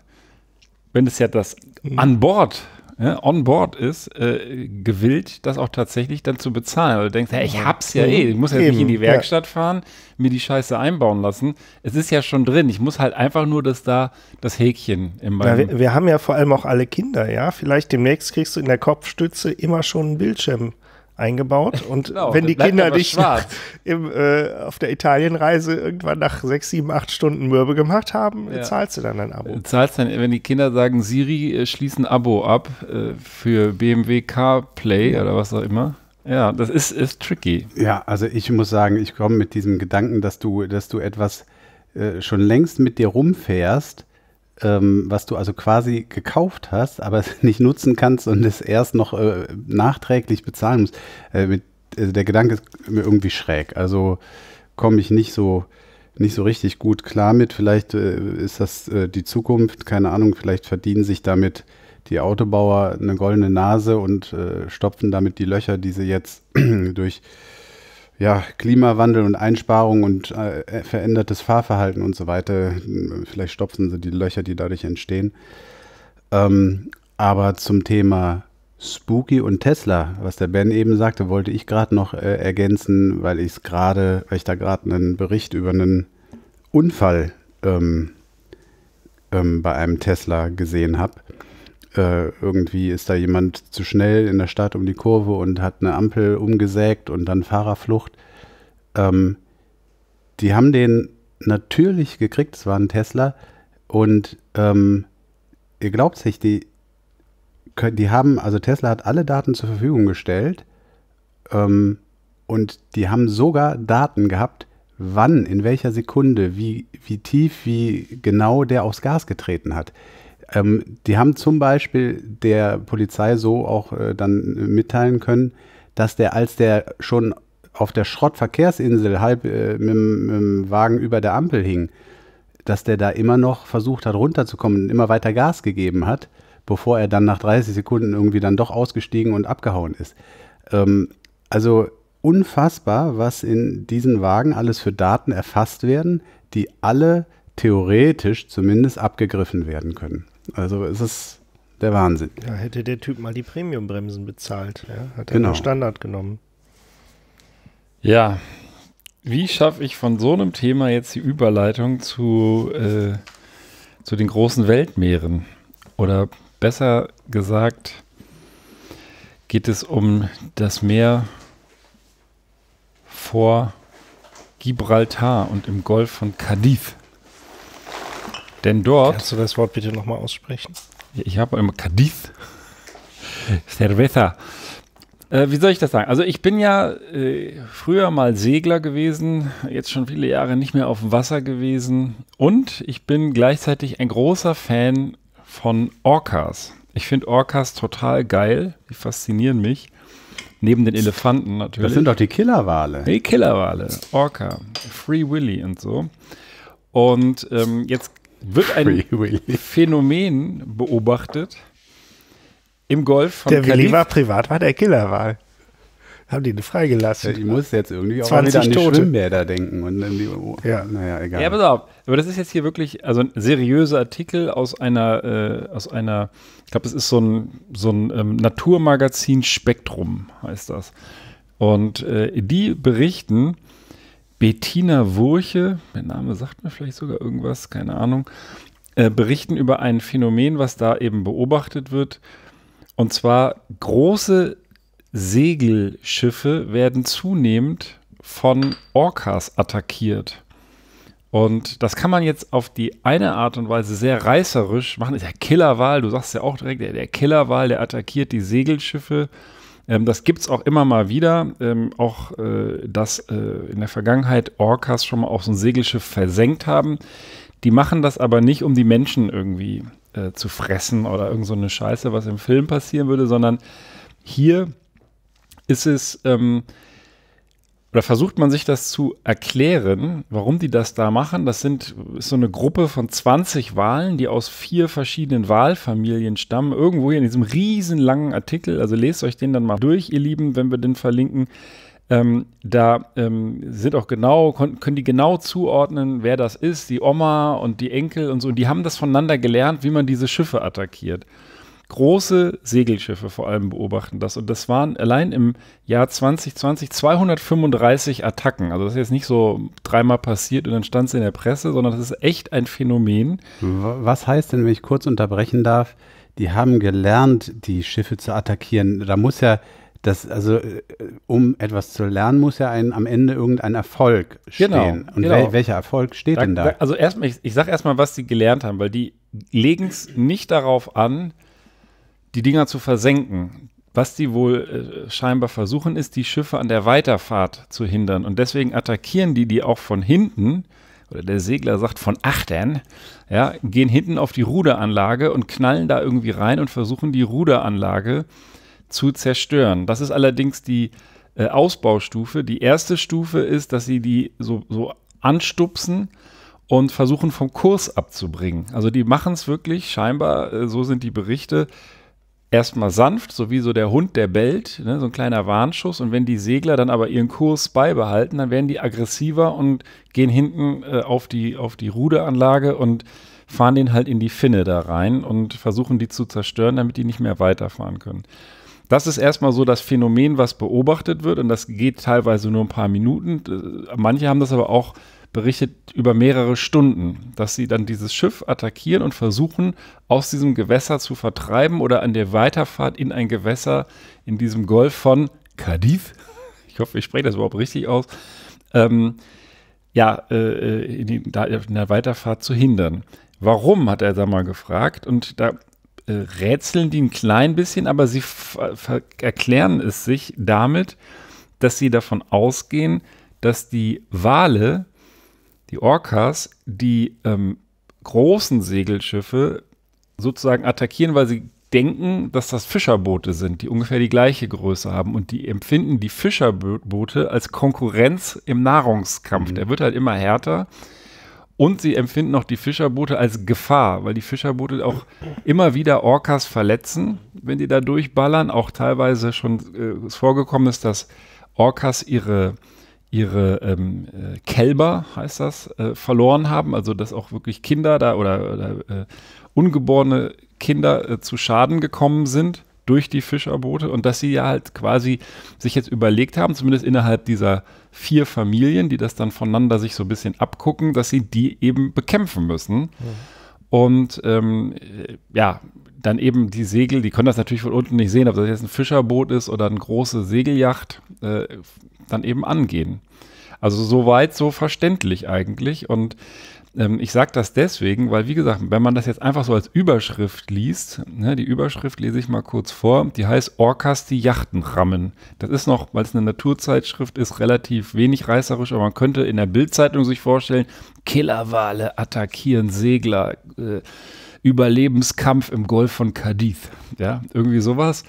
wenn es ja das mhm. an Bord, ja, ne, on board ist, äh, gewillt, das auch tatsächlich dann zu bezahlen. Weil du denkst, hey, ich hab's ja mhm. eh, ich muss ja nicht in die Werkstatt ja. fahren, mir die Scheiße einbauen lassen. Es ist ja schon drin. Ich muss halt einfach nur das da, das Häkchen im ja, wir, wir haben ja vor allem auch alle Kinder, ja. Vielleicht demnächst kriegst du in der Kopfstütze immer schon einen Bildschirm eingebaut. Und genau, wenn die Kinder dich im, äh, auf der Italienreise irgendwann nach sechs, sieben, acht Stunden Mürbe gemacht haben, äh, ja. zahlst du dann ein Abo. Äh, zahlst dann, wenn die Kinder sagen, Siri, äh, schließ ein Abo ab äh, für BMW CarPlay oder was auch immer. Ja, das ist, ist tricky. Ja, also ich muss sagen, ich komme mit diesem Gedanken, dass du, dass du etwas äh, schon längst mit dir rumfährst ähm, was du also quasi gekauft hast, aber nicht nutzen kannst und es erst noch äh, nachträglich bezahlen musst. Äh, mit, also der Gedanke ist mir irgendwie schräg. Also komme ich nicht so nicht so richtig gut klar mit. Vielleicht äh, ist das äh, die Zukunft, keine Ahnung. Vielleicht verdienen sich damit die Autobauer eine goldene Nase und äh, stopfen damit die Löcher, die sie jetzt durch ja, Klimawandel und Einsparungen und äh, äh, verändertes Fahrverhalten und so weiter. Vielleicht stopfen sie die Löcher, die dadurch entstehen. Ähm, aber zum Thema Spooky und Tesla, was der Ben eben sagte, wollte ich gerade noch äh, ergänzen, weil ich gerade, weil ich da gerade einen Bericht über einen Unfall ähm, ähm, bei einem Tesla gesehen habe. Äh, irgendwie ist da jemand zu schnell in der Stadt um die Kurve und hat eine Ampel umgesägt und dann Fahrerflucht. Ähm, die haben den natürlich gekriegt, es war ein Tesla und ähm, ihr glaubt es nicht, die, die haben, also Tesla hat alle Daten zur Verfügung gestellt ähm, und die haben sogar Daten gehabt, wann, in welcher Sekunde, wie, wie tief, wie genau der aufs Gas getreten hat. Ähm, die haben zum Beispiel der Polizei so auch äh, dann äh, mitteilen können, dass der, als der schon auf der Schrottverkehrsinsel halb äh, mit, mit, dem Wagen über der Ampel hing, dass der da immer noch versucht hat runterzukommen und immer weiter Gas gegeben hat, bevor er dann nach 30 Sekunden irgendwie dann doch ausgestiegen und abgehauen ist. Ähm, also unfassbar, was in diesen Wagen alles für Daten erfasst werden, die alle theoretisch zumindest abgegriffen werden können. Also es ist der Wahnsinn. Ja, hätte der Typ mal die Premiumbremsen bezahlt, ja? hat er genau. Standard genommen. Ja, wie schaffe ich von so einem Thema jetzt die Überleitung zu, äh, zu den großen Weltmeeren? Oder besser gesagt, geht es um das Meer vor Gibraltar und im Golf von Cadiz. Denn dort. Kannst du das Wort bitte nochmal aussprechen? Ich habe immer Cadiz. Cerveza. Äh, wie soll ich das sagen? Also ich bin ja äh, früher mal Segler gewesen, jetzt schon viele Jahre nicht mehr auf dem Wasser gewesen und ich bin gleichzeitig ein großer Fan von Orcas. Ich finde Orcas total geil, die faszinieren mich. Neben den Elefanten natürlich. Das sind doch die Killerwale. Die Killerwale, Orca, Free Willy und so. Und ähm, jetzt wird ein Phänomen beobachtet im Golf von Der Willi Kalif war privat, war der Killer war. Haben die ihn freigelassen. Ich muss jetzt irgendwie auch wieder an die Tote. Schwimmbäder denken. Und dann die, oh, ja. Naja, egal. Ja, pass auf. Aber das ist jetzt hier wirklich also ein seriöser Artikel aus einer, äh, aus einer ich glaube, es ist so ein, so ein ähm, Naturmagazin Spektrum, heißt das. Und äh, die berichten, Bettina Wurche, der Name sagt mir vielleicht sogar irgendwas, keine Ahnung, äh, berichten über ein Phänomen, was da eben beobachtet wird. Und zwar große Segelschiffe werden zunehmend von Orcas attackiert. Und das kann man jetzt auf die eine Art und Weise sehr reißerisch machen. Das ist der Killerwal, du sagst ja auch direkt, der, der Killerwal, der attackiert die Segelschiffe ähm, das gibt es auch immer mal wieder. Ähm, auch, äh, dass äh, in der Vergangenheit Orcas schon mal auch so ein Segelschiff versenkt haben. Die machen das aber nicht, um die Menschen irgendwie äh, zu fressen oder irgend so eine Scheiße, was im Film passieren würde, sondern hier ist es. Ähm, oder versucht man sich das zu erklären, warum die das da machen. Das sind, ist so eine Gruppe von 20 Wahlen, die aus vier verschiedenen Wahlfamilien stammen. Irgendwo hier in diesem riesenlangen Artikel, also lest euch den dann mal durch, ihr Lieben, wenn wir den verlinken. Ähm, da ähm, sind auch genau, können die genau zuordnen, wer das ist, die Oma und die Enkel und so. Und die haben das voneinander gelernt, wie man diese Schiffe attackiert große Segelschiffe vor allem beobachten das. Und das waren allein im Jahr 2020 235 Attacken. Also das ist jetzt nicht so dreimal passiert und dann stand es in der Presse, sondern das ist echt ein Phänomen. Was heißt denn, wenn ich kurz unterbrechen darf, die haben gelernt, die Schiffe zu attackieren. Da muss ja das, also äh, um etwas zu lernen, muss ja ein, am Ende irgendein Erfolg genau, stehen. Genau, Und genau. Wel, welcher Erfolg steht da, denn da? da also erstmal, ich, ich sage erstmal, was die gelernt haben, weil die legen es nicht darauf an, die Dinger zu versenken. Was die wohl äh, scheinbar versuchen, ist, die Schiffe an der Weiterfahrt zu hindern. Und deswegen attackieren die die auch von hinten, oder der Segler sagt von achtern, ja, gehen hinten auf die Ruderanlage und knallen da irgendwie rein und versuchen, die Ruderanlage zu zerstören. Das ist allerdings die äh, Ausbaustufe. Die erste Stufe ist, dass sie die so, so anstupsen und versuchen vom Kurs abzubringen. Also die machen es wirklich, scheinbar, äh, so sind die Berichte, erstmal sanft, so wie so der Hund, der bellt, ne, so ein kleiner Warnschuss. Und wenn die Segler dann aber ihren Kurs beibehalten, dann werden die aggressiver und gehen hinten äh, auf, die, auf die Ruderanlage und fahren den halt in die Finne da rein und versuchen die zu zerstören, damit die nicht mehr weiterfahren können. Das ist erstmal so das Phänomen, was beobachtet wird und das geht teilweise nur ein paar Minuten. Äh, manche haben das aber auch berichtet über mehrere Stunden, dass sie dann dieses Schiff attackieren und versuchen, aus diesem Gewässer zu vertreiben oder an der Weiterfahrt in ein Gewässer in diesem Golf von Cadiz, ich hoffe, ich spreche das überhaupt richtig aus, ähm, ja, äh, äh in, die, in, der Weiterfahrt zu hindern. Warum, hat er da mal gefragt und da äh, rätseln die ein klein bisschen, aber sie erklären es sich damit, dass sie davon ausgehen, dass die Wale die Orcas die ähm, großen Segelschiffe sozusagen attackieren, weil sie denken, dass das Fischerboote sind, die ungefähr die gleiche Größe haben und die empfinden die Fischerboote als Konkurrenz im Nahrungskampf. Mhm. Der wird halt immer härter. Und sie empfinden auch die Fischerboote als Gefahr, weil die Fischerboote auch immer wieder Orcas verletzen, wenn die da durchballern. Auch teilweise schon äh, vorgekommen ist, dass Orcas ihre ihre ähm, äh, Kälber, heißt das, äh, verloren haben. Also dass auch wirklich Kinder da oder, oder äh, ungeborene Kinder äh, zu Schaden gekommen sind durch die Fischerboote und dass sie ja halt quasi sich jetzt überlegt haben, zumindest innerhalb dieser vier Familien, die das dann voneinander sich so ein bisschen abgucken, dass sie die eben bekämpfen müssen. Mhm. Und ähm, äh, ja, dann eben die Segel, die können das natürlich von unten nicht sehen, ob das jetzt ein Fischerboot ist oder eine große Segeljacht, äh, dann eben angehen. Also so weit, so verständlich eigentlich. Und ähm, ich sage das deswegen, weil wie gesagt, wenn man das jetzt einfach so als Überschrift liest, ne, die Überschrift lese ich mal kurz vor, die heißt Orcas, die Yachten rammen. Das ist noch, weil es eine Naturzeitschrift ist, relativ wenig reißerisch, aber man könnte in der Bildzeitung sich vorstellen, Killerwale attackieren Segler. Äh, Überlebenskampf im Golf von Cadiz. Ja, irgendwie sowas.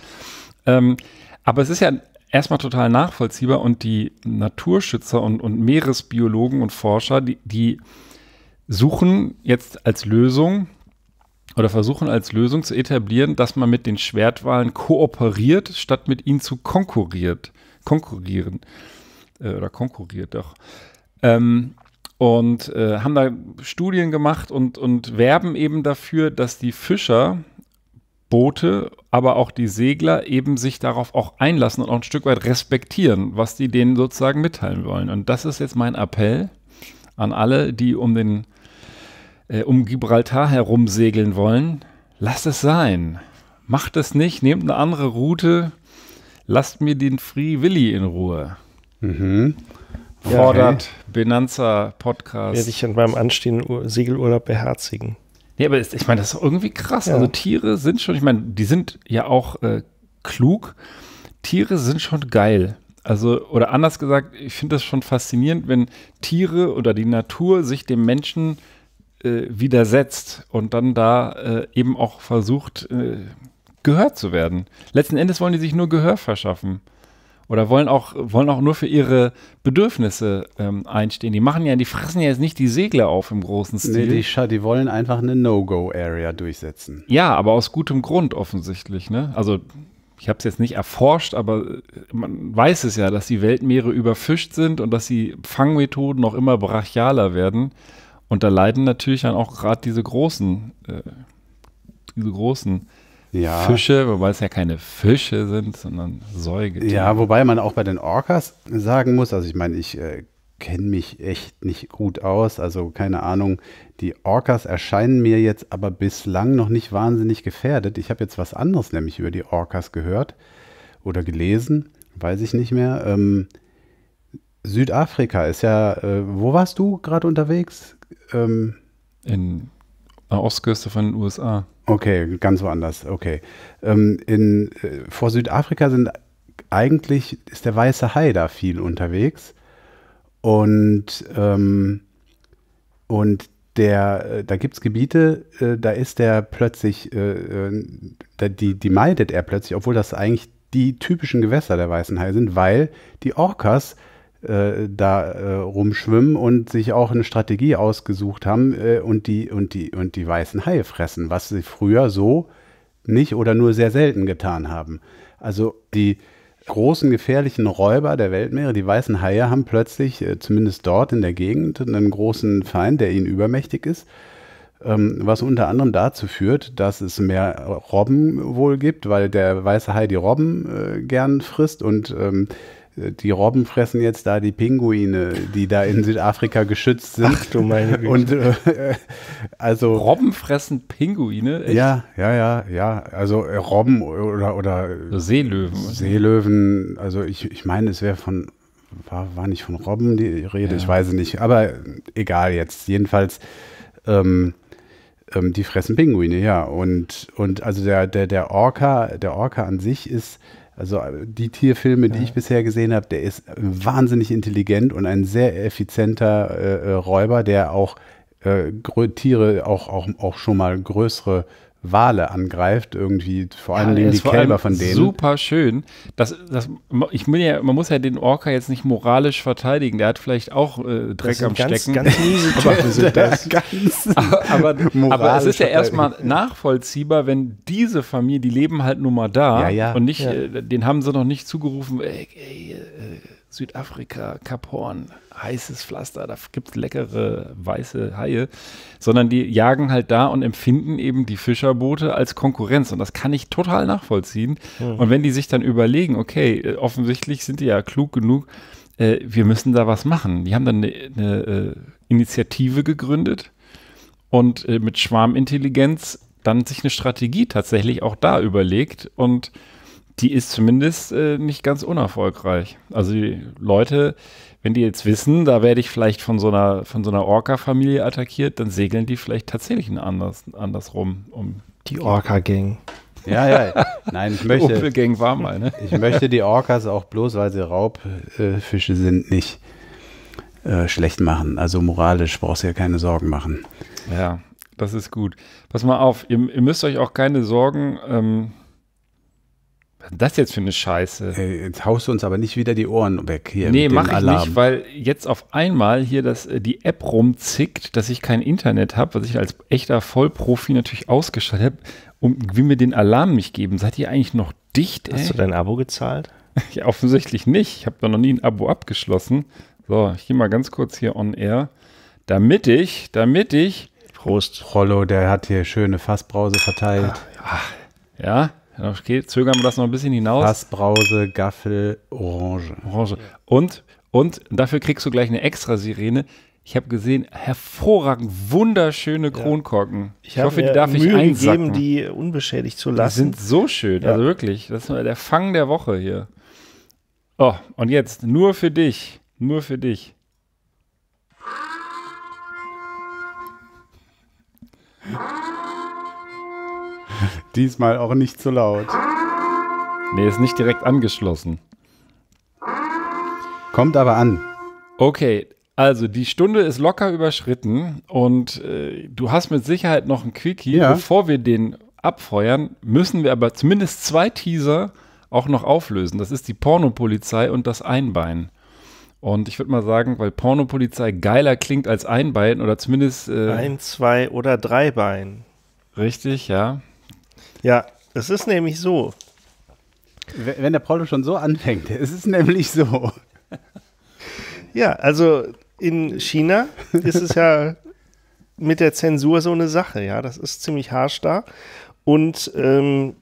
Ähm, aber es ist ja erstmal total nachvollziehbar und die Naturschützer und, und Meeresbiologen und Forscher, die, die suchen jetzt als Lösung oder versuchen als Lösung zu etablieren, dass man mit den Schwertwahlen kooperiert, statt mit ihnen zu konkurriert, konkurrieren. Äh, oder konkurriert doch. Ähm, und äh, haben da Studien gemacht und, und werben eben dafür, dass die Fischer, Boote, aber auch die Segler eben sich darauf auch einlassen und auch ein Stück weit respektieren, was die denen sozusagen mitteilen wollen. Und das ist jetzt mein Appell an alle, die um den äh, um Gibraltar herum segeln wollen. Lasst es sein. Macht es nicht, nehmt eine andere Route. Lasst mir den Free Willy in Ruhe. Mhm fordert ja, Benanza Podcast. Werde ich in meinem anstehenden Ur Segelurlaub beherzigen. Ja, aber ist, ich meine, das ist irgendwie krass. Ja. Also Tiere sind schon, ich meine, die sind ja auch äh, klug. Tiere sind schon geil. Also, oder anders gesagt, ich finde das schon faszinierend, wenn Tiere oder die Natur sich dem Menschen äh, widersetzt und dann da äh, eben auch versucht, äh, gehört zu werden. Letzten Endes wollen die sich nur Gehör verschaffen oder wollen auch, wollen auch nur für ihre Bedürfnisse ähm, einstehen. Die machen ja, die fressen ja jetzt nicht die Segler auf im großen Stil. Nee, die, die wollen einfach eine No-Go-Area durchsetzen. Ja, aber aus gutem Grund offensichtlich, ne? Also ich habe es jetzt nicht erforscht, aber äh, man weiß es ja, dass die Weltmeere überfischt sind und dass die Fangmethoden noch immer brachialer werden. Und da leiden natürlich dann auch gerade diese großen, äh, diese großen ja. Fische, wobei es ja keine Fische sind, sondern Säugetiere. Ja, wobei man auch bei den Orcas sagen muss, also ich meine, ich äh, kenne mich echt nicht gut aus, also keine Ahnung, die Orcas erscheinen mir jetzt aber bislang noch nicht wahnsinnig gefährdet. Ich habe jetzt was anderes nämlich über die Orcas gehört oder gelesen, weiß ich nicht mehr. Ähm, Südafrika ist ja, äh, wo warst du gerade unterwegs? Ähm, In der äh, Ostküste von den USA. Okay, ganz woanders. Okay. Ähm, in, äh, vor Südafrika sind eigentlich ist der weiße Hai da viel unterwegs. Und, ähm, und der, äh, da gibt es Gebiete, äh, da ist der plötzlich, äh, äh, da, die, die meidet er plötzlich, obwohl das eigentlich die typischen Gewässer der weißen Hai sind, weil die Orcas äh, da äh, rumschwimmen und sich auch eine Strategie ausgesucht haben äh, und, die, und, die, und die weißen Haie fressen, was sie früher so nicht oder nur sehr selten getan haben. Also die großen gefährlichen Räuber der Weltmeere, die weißen Haie, haben plötzlich, äh, zumindest dort in der Gegend, einen großen Feind, der ihnen übermächtig ist ähm, was unter anderem dazu führt, dass es mehr Robben wohl gibt, weil der weiße Hai die Robben äh, gern frisst und ähm, die Robben fressen jetzt da die Pinguine, die da in Südafrika geschützt sind. Ach du meine Güte. Und äh, also Robben fressen Pinguine? Echt? Ja, ja, ja, ja. Also äh, Robben oder oder also Seelöwen. Seelöwen. Also ich, ich meine, es wäre von war, war nicht von Robben die Rede, ja. ich weiß es nicht. Aber äh, egal jetzt. Jedenfalls. Ähm, ähm, die fressen Pinguine, ja. Und, und also der, der, der Orca, der Orca an sich ist also äh, die Tierfilme, die ja. ich bisher gesehen habe, der ist äh, wahnsinnig intelligent und ein sehr effizienter äh, äh Räuber, der auch äh, Tiere auch, auch, auch schon mal größere Wale angreift, irgendwie vor allen ja, Dingen die Kälber von denen. Super schön. Das, das, ich bin ja, man muss ja den Orca jetzt nicht moralisch verteidigen. Der hat vielleicht auch äh, Dreck am ganz, Stecken. Ganz miese sind das. Ganz aber, aber, es ist ja erstmal nachvollziehbar, wenn diese Familie, die leben halt nur mal da ja, ja, und nicht, äh, den haben sie noch nicht zugerufen, ey, ey, ey äh, Südafrika, Kap Horn, heißes Pflaster, da gibt es leckere weiße Haie, sondern die jagen halt da und empfinden eben die Fischerboote als Konkurrenz. Und das kann ich total nachvollziehen. Mhm. Und wenn die sich dann überlegen, okay, äh, offensichtlich sind die ja klug genug, äh, wir müssen da was machen. Die haben dann eine, eine äh, Initiative gegründet und äh, mit Schwarmintelligenz dann sich eine Strategie tatsächlich auch da überlegt und die ist zumindest äh, nicht ganz unerfolgreich. Also die Leute, wenn die jetzt wissen, da werde ich vielleicht von so einer, von so einer Orca-Familie attackiert, dann segeln die vielleicht tatsächlich anders, andersrum um. Die Orca-Gang. Ja, ja. Nein, ich möchte. Opel-Gang war mal, ne? Ich möchte die Orcas auch bloß, weil sie Raubfische äh, sind, nicht äh, schlecht machen. Also moralisch brauchst du ja keine Sorgen machen. Ja, das ist gut. Pass mal auf, ihr, ihr müsst euch auch keine Sorgen ähm, das jetzt für eine Scheiße? Ey, äh, jetzt haust du uns aber nicht wieder die Ohren weg hier. Nee, mach ich Alarm. nicht, weil jetzt auf einmal hier das, äh, die App rumzickt, dass ich kein Internet habe, was ich als echter Vollprofi natürlich ausgeschaltet habe und wie mir den Alarm nicht geben. Seid ihr eigentlich noch dicht? Hast du dein Abo gezahlt? Ja, offensichtlich nicht. Ich habe da noch nie ein Abo abgeschlossen. So, ich gehe mal ganz kurz hier on air. Damit ich, damit ich. Prost. Rollo, der hat hier schöne Fassbrause verteilt. Ach, ja. ja. Okay, zögern wir das noch ein bisschen hinaus. Hassbrause, Gaffel, Orange. Orange. Und, und dafür kriegst du gleich eine extra Sirene. Ich habe gesehen, hervorragend wunderschöne Kronkorken. Ja. Ich, ich hoffe, die darf Mühe ich einsacken. die unbeschädigt zu lassen. Die sind so schön, ja. also wirklich. Das ist der Fang der Woche hier. Oh, und jetzt nur für dich, nur für dich. Diesmal auch nicht zu so laut. Nee, ist nicht direkt angeschlossen. Kommt aber an. Okay, also die Stunde ist locker überschritten und äh, du hast mit Sicherheit noch einen Quickie. Ja. Bevor wir den abfeuern, müssen wir aber zumindest zwei Teaser auch noch auflösen. Das ist die Pornopolizei und das Einbein. Und ich würde mal sagen, weil Pornopolizei geiler klingt als Einbein oder zumindest. Äh, Ein, zwei oder drei Bein. Richtig, ja. Ja, es ist nämlich so. Wenn der Paulo schon so anfängt, es ist nämlich so. Ja, also in China ist es ja mit der Zensur so eine Sache, ja, das ist ziemlich harsch da. Und ähm,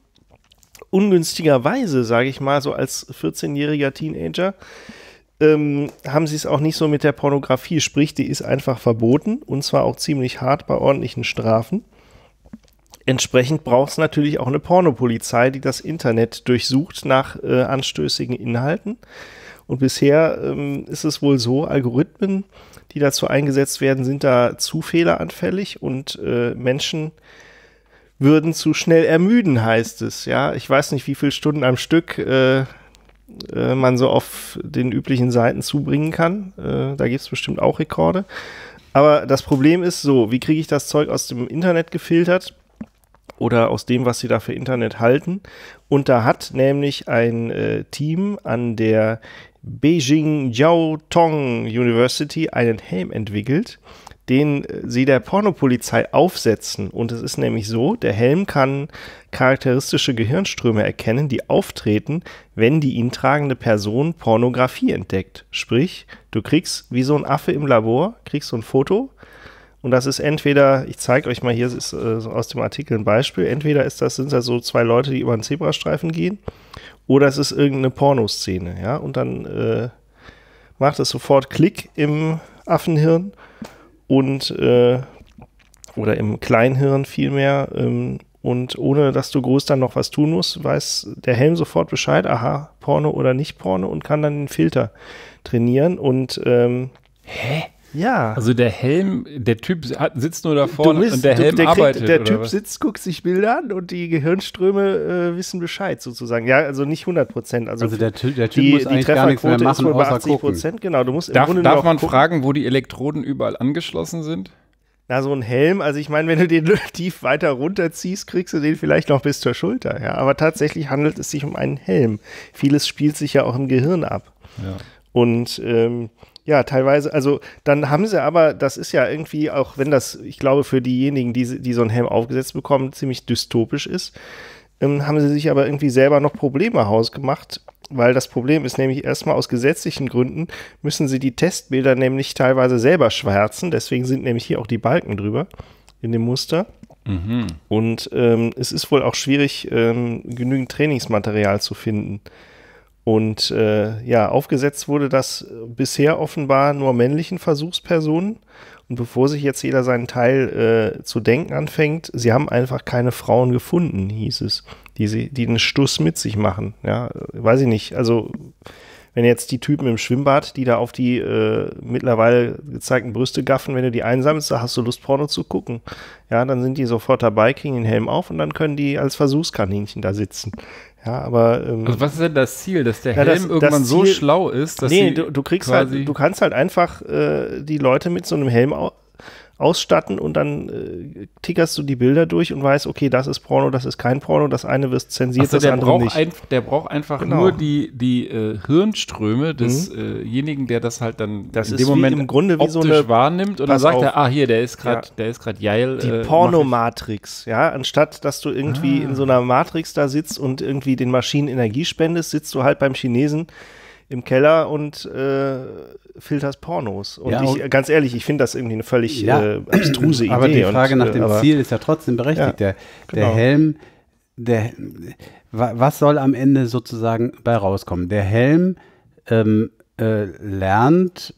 ungünstigerweise, sage ich mal, so als 14-jähriger Teenager, ähm, haben sie es auch nicht so mit der Pornografie, sprich, die ist einfach verboten und zwar auch ziemlich hart bei ordentlichen Strafen entsprechend braucht es natürlich auch eine Pornopolizei, die das Internet durchsucht nach äh, anstößigen Inhalten. Und bisher ähm, ist es wohl so, Algorithmen, die dazu eingesetzt werden, sind da zu fehleranfällig und äh, Menschen würden zu schnell ermüden, heißt es. Ja, ich weiß nicht, wie viele Stunden am Stück äh, äh man so auf den üblichen Seiten zubringen kann. Äh, da gibt es bestimmt auch Rekorde. Aber das Problem ist so, wie kriege ich das Zeug aus dem Internet gefiltert? oder aus dem, was sie da für Internet halten. Und da hat nämlich ein äh, Team an der Beijing Jiao Tong University einen Helm entwickelt, den äh, sie der Pornopolizei aufsetzen. Und es ist nämlich so, der Helm kann charakteristische Gehirnströme erkennen, die auftreten, wenn die ihn tragende Person Pornografie entdeckt. Sprich, du kriegst wie so ein Affe im Labor, kriegst so ein Foto und das ist entweder, ich zeige euch mal hier, ist äh, aus dem Artikel ein Beispiel, entweder ist das, sind das so zwei Leute, die über einen Zebrastreifen gehen, oder es ist irgendeine Pornoszene, ja, und dann äh, macht es sofort Klick im Affenhirn und äh, oder im Kleinhirn vielmehr. Ähm, und ohne dass du groß dann noch was tun musst, weiß der Helm sofort Bescheid, aha, Porno oder nicht Porno und kann dann den Filter trainieren. Und ähm, hä? Ja. Also der Helm, der Typ sitzt nur da vorne bist, und der Helm du, der arbeitet. Kriegt, der Typ was? sitzt, guckt sich Bilder an und die Gehirnströme äh, wissen Bescheid sozusagen. Ja, also nicht 100 Prozent. Also, also, der, der Typ die, muss eigentlich gar nichts mehr machen, außer 80 Prozent, genau. Du musst darf, darf man gucken. fragen, wo die Elektroden überall angeschlossen sind? Na, so ein Helm, also ich meine, wenn du den tief weiter runterziehst, kriegst du den vielleicht noch bis zur Schulter, ja. Aber tatsächlich handelt es sich um einen Helm. Vieles spielt sich ja auch im Gehirn ab. Ja. Und ähm, ja, teilweise. Also dann haben sie aber, das ist ja irgendwie, auch wenn das, ich glaube, für diejenigen, die, die so einen Helm aufgesetzt bekommen, ziemlich dystopisch ist, ähm, haben sie sich aber irgendwie selber noch Probleme hausgemacht. Weil das Problem ist nämlich erstmal aus gesetzlichen Gründen müssen sie die Testbilder nämlich teilweise selber schwärzen. Deswegen sind nämlich hier auch die Balken drüber in dem Muster. Mhm. Und ähm, es ist wohl auch schwierig, ähm, genügend Trainingsmaterial zu finden. Und äh, ja, aufgesetzt wurde das bisher offenbar nur männlichen Versuchspersonen. Und bevor sich jetzt jeder seinen Teil äh, zu denken anfängt, sie haben einfach keine Frauen gefunden, hieß es, die, sie, die den Stuss mit sich machen. Ja, weiß ich nicht. Also, wenn jetzt die Typen im Schwimmbad, die da auf die äh, mittlerweile gezeigten Brüste gaffen, wenn du die einsammelst, da hast du Lust, Porno zu gucken. Ja, dann sind die sofort dabei, kriegen den Helm auf und dann können die als Versuchskaninchen da sitzen. Ja, aber. Ähm, also was ist denn das Ziel, dass der ja, Helm das, irgendwann das Ziel, so schlau ist, dass nee, du, du kriegst halt, du kannst halt einfach äh, die Leute mit so einem Helm ausstatten und dann äh, tickerst du die Bilder durch und weißt, okay, das ist Porno, das ist kein Porno, das eine wird zensiert, also das andere braucht nicht. Ein, der braucht einfach genau. nur die, die äh, Hirnströme desjenigen, mhm. äh, der das halt dann das in dem Moment im Grunde optisch so eine, wahrnimmt und dann sagt auf, er, ah, hier, der ist gerade, ja, der ist gerade geil. Die äh, Pornomatrix, ja, anstatt dass du irgendwie ah. in so einer Matrix da sitzt und irgendwie den Maschinen Energie spendest, sitzt du halt beim Chinesen im Keller und äh, filterst Pornos. Und ja, ich, ganz ehrlich, ich finde das irgendwie eine völlig ja, äh, abstruse Idee. Aber die Frage und, nach äh, dem aber, Ziel ist ja trotzdem berechtigt. Ja, der, genau. der Helm, der, was soll am Ende sozusagen bei rauskommen? Der Helm ähm, äh, lernt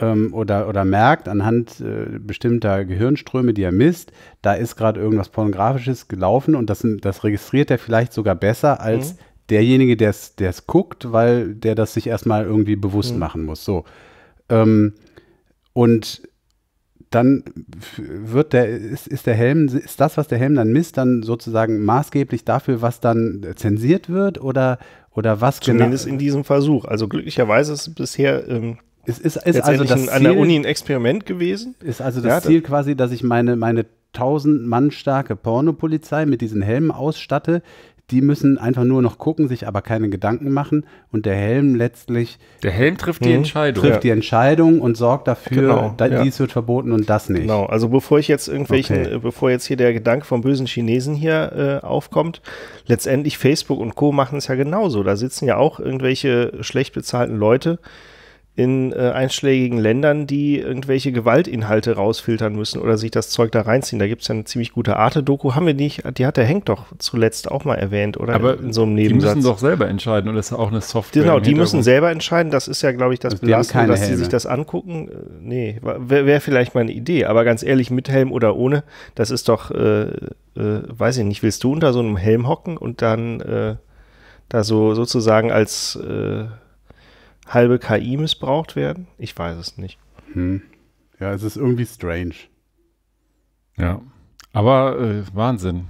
ähm, oder, oder merkt anhand äh, bestimmter Gehirnströme, die er misst, da ist gerade irgendwas Pornografisches gelaufen und das, das registriert er vielleicht sogar besser als mhm derjenige, der es guckt, weil der das sich erstmal irgendwie bewusst mhm. machen muss. So. Ähm, und dann wird der, ist, ist der Helm, ist das, was der Helm dann misst, dann sozusagen maßgeblich dafür, was dann zensiert wird oder, oder was genau? Zumindest genau? in diesem Versuch. Also glücklicherweise ist bisher ähm es ist, ist also das Ziel, an der Uni ein Experiment gewesen. Ist also das ja, Ziel das quasi, dass ich meine, meine 1000 Mann starke Pornopolizei mit diesen Helmen ausstatte, die müssen einfach nur noch gucken, sich aber keine Gedanken machen und der Helm letztlich. Der Helm trifft die mhm. Entscheidung. Trifft ja. die Entscheidung und sorgt dafür, genau, da, ja. dies wird verboten und das nicht. Genau, also bevor ich jetzt irgendwelchen, okay. bevor jetzt hier der Gedanke vom bösen Chinesen hier äh, aufkommt, letztendlich Facebook und Co. machen es ja genauso. Da sitzen ja auch irgendwelche schlecht bezahlten Leute, in äh, einschlägigen Ländern, die irgendwelche Gewaltinhalte rausfiltern müssen oder sich das Zeug da reinziehen. Da gibt es ja eine ziemlich gute Arte-Doku. Haben wir nicht, die hat der Henk doch zuletzt auch mal erwähnt, oder? Aber in, in so einem Nebensatz. Die müssen doch selber entscheiden und das ist ja auch eine Software. Genau, die müssen selber entscheiden. Das ist ja, glaube ich, das also Belastende, dass sie sich das angucken. Äh, nee, wäre wär vielleicht mal eine Idee. Aber ganz ehrlich, mit Helm oder ohne, das ist doch, äh, äh, weiß ich nicht, willst du unter so einem Helm hocken und dann äh, da so sozusagen als äh, halbe KI missbraucht werden? Ich weiß es nicht. Hm. Ja, es ist irgendwie strange. Ja. Aber äh, Wahnsinn.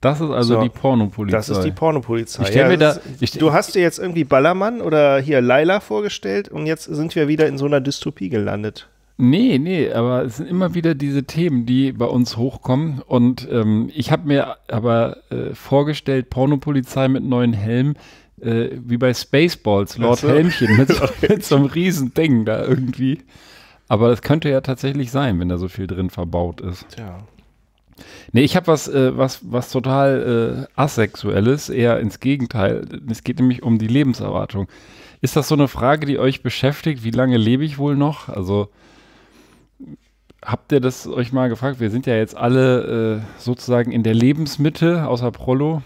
Das ist also so, die Pornopolizei. Das ist die Pornopolizei. Ich ja, mir da, ich, du hast dir jetzt irgendwie Ballermann oder hier Laila vorgestellt und jetzt sind wir wieder in so einer Dystopie gelandet. Nee, nee, aber es sind immer wieder diese Themen, die bei uns hochkommen. Und ähm, ich habe mir aber äh, vorgestellt, Pornopolizei mit neuen Helmen äh, wie bei Spaceballs, Lord also. Helmchen mit, mit so einem riesen Ding da irgendwie. Aber das könnte ja tatsächlich sein, wenn da so viel drin verbaut ist. Tja. Nee, ich habe was, äh, was, was total äh, asexuelles, eher ins Gegenteil. Es geht nämlich um die Lebenserwartung. Ist das so eine Frage, die euch beschäftigt? Wie lange lebe ich wohl noch? Also habt ihr das euch mal gefragt? Wir sind ja jetzt alle äh, sozusagen in der Lebensmitte, außer Prolo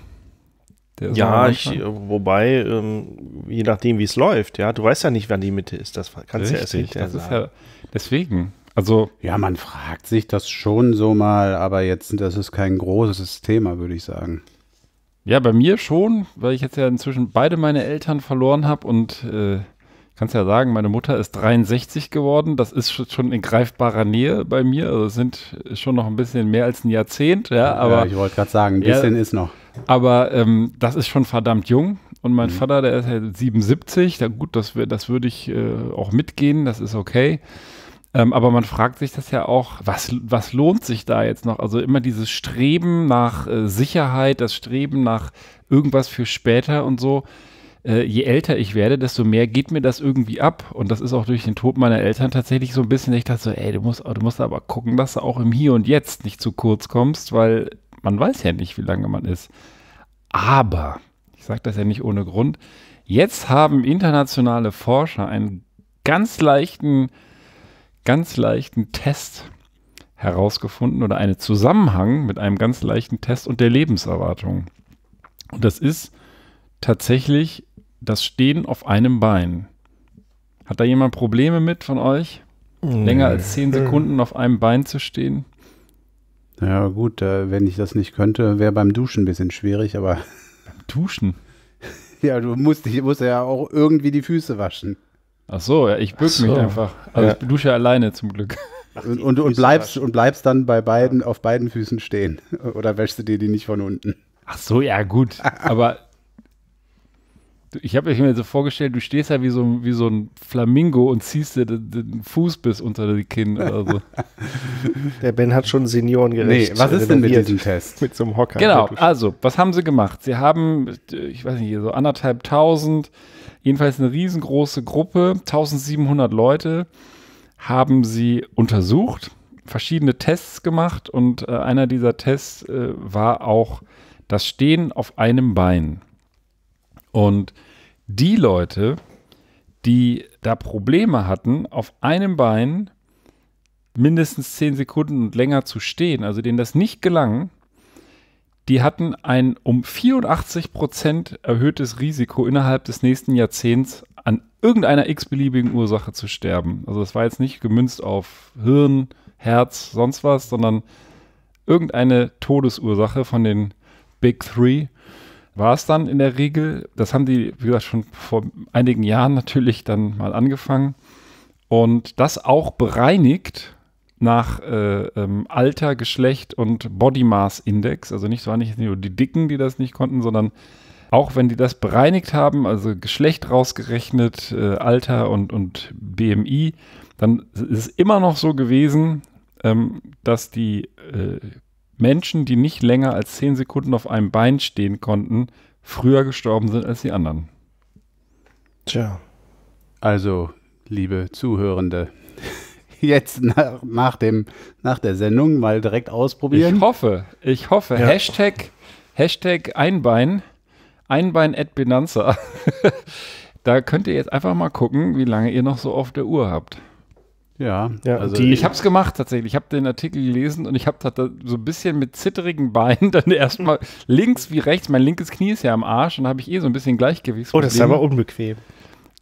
ja, ich, äh, wobei, ähm, je nachdem, wie es läuft, ja, du weißt ja nicht, wann die Mitte ist. Das kannst du ja erst nicht das sagen. Ja, deswegen. Also, ja, man fragt sich das schon so mal, aber jetzt, das ist kein großes Thema, würde ich sagen. Ja, bei mir schon, weil ich jetzt ja inzwischen beide meine Eltern verloren habe und äh, kannst ja sagen, meine Mutter ist 63 geworden. Das ist schon in greifbarer Nähe bei mir. Also es sind schon noch ein bisschen mehr als ein Jahrzehnt, ja, aber. Ja, ich wollte gerade sagen, ein bisschen ja, ist noch. Aber ähm, das ist schon verdammt jung. Und mein mhm. Vater, der ist halt 77. Da, gut, das, das würde ich äh, auch mitgehen, das ist okay. Ähm, aber man fragt sich das ja auch, was, was lohnt sich da jetzt noch? Also immer dieses Streben nach äh, Sicherheit, das Streben nach irgendwas für später und so. Äh, je älter ich werde, desto mehr geht mir das irgendwie ab. Und das ist auch durch den Tod meiner Eltern tatsächlich so ein bisschen, ich dachte so, ey, du musst, du musst aber gucken, dass du auch im Hier und Jetzt nicht zu kurz kommst, weil man weiß ja nicht, wie lange man ist. Aber, ich sage das ja nicht ohne Grund, jetzt haben internationale Forscher einen ganz leichten, ganz leichten Test herausgefunden oder einen Zusammenhang mit einem ganz leichten Test und der Lebenserwartung. Und das ist tatsächlich das Stehen auf einem Bein. Hat da jemand Probleme mit von euch? Länger als zehn hm. Sekunden auf einem Bein zu stehen? Ja, gut, äh, wenn ich das nicht könnte, wäre beim Duschen ein bisschen schwierig, aber. Beim Duschen? ja, du musst, ich muss ja auch irgendwie die Füße waschen. Ach so, ja, ich bück so. mich einfach. Also ja. ich dusche alleine zum Glück. und, und, und, bleibst, und bleibst dann bei beiden, auf beiden Füßen stehen. Oder wäschst du dir die nicht von unten? Ach so, ja, gut. Aber ich habe mir so vorgestellt, du stehst ja halt wie so, wie so ein Flamingo und ziehst dir den, den Fuß bis unter die Kinn oder so. Der Ben hat schon seniorengerecht. Nee, was ist denn mit diesem Test? Mit so einem Hocker. Genau, also, was haben sie gemacht? Sie haben, ich weiß nicht, so anderthalb tausend, jedenfalls eine riesengroße Gruppe, 1700 Leute, haben sie untersucht, verschiedene Tests gemacht und äh, einer dieser Tests äh, war auch das Stehen auf einem Bein. Und die Leute, die da Probleme hatten, auf einem Bein mindestens zehn Sekunden und länger zu stehen, also denen das nicht gelang, die hatten ein um 84 Prozent erhöhtes Risiko innerhalb des nächsten Jahrzehnts an irgendeiner x-beliebigen Ursache zu sterben. Also das war jetzt nicht gemünzt auf Hirn, Herz, sonst was, sondern irgendeine Todesursache von den Big Three war es dann in der Regel. Das haben die, wie gesagt, schon vor einigen Jahren natürlich dann mal angefangen. Und das auch bereinigt nach äh, ähm, Alter, Geschlecht und Body Mass Index. Also nicht, so nicht nur die Dicken, die das nicht konnten, sondern auch wenn die das bereinigt haben, also Geschlecht rausgerechnet, äh, Alter und, und BMI, dann ist es immer noch so gewesen, ähm, dass die äh, Menschen, die nicht länger als 10 Sekunden auf einem Bein stehen konnten, früher gestorben sind als die anderen. Tja. Also, liebe Zuhörende, jetzt nach, nach, dem, nach der Sendung mal direkt ausprobieren. Ich hoffe, ich hoffe. Ja. Hashtag, Hashtag Einbein, Einbein at Benanza. da könnt ihr jetzt einfach mal gucken, wie lange ihr noch so auf der Uhr habt. Ja, ja also ich habe es gemacht tatsächlich. Ich habe den Artikel gelesen und ich habe da so ein bisschen mit zitterigen Beinen dann erstmal links wie rechts, mein linkes Knie ist ja am Arsch und habe ich eh so ein bisschen Gleichgewicht. Oh, das ist aber unbequem.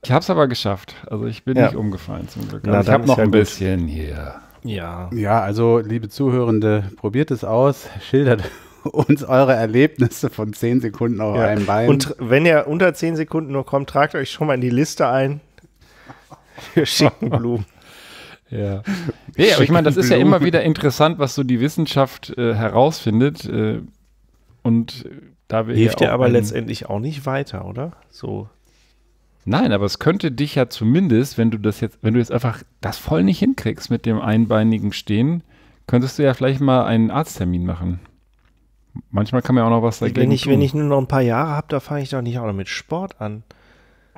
Ich habe es aber geschafft. Also ich bin ja. nicht umgefallen zum Glück. Na, ich habe noch ein gut. bisschen hier. Ja. Ja, also liebe Zuhörende, probiert es aus, schildert uns eure Erlebnisse von 10 Sekunden auf ja. einem Bein. Und wenn ihr unter 10 Sekunden nur kommt, tragt euch schon mal in die Liste ein. Wir schicken Blumen. Ja. Nee, aber ich meine, das ist ja immer wieder interessant, was so die Wissenschaft äh, herausfindet. Äh, und äh, da wir Hilft ja dir aber letztendlich auch nicht weiter, oder? So. Nein, aber es könnte dich ja zumindest, wenn du das jetzt, wenn du jetzt einfach das voll nicht hinkriegst mit dem einbeinigen Stehen, könntest du ja vielleicht mal einen Arzttermin machen. Manchmal kann man ja auch noch was dagegen wenn ich, tun. Wenn ich nur noch ein paar Jahre habe, da fange ich doch nicht auch noch mit Sport an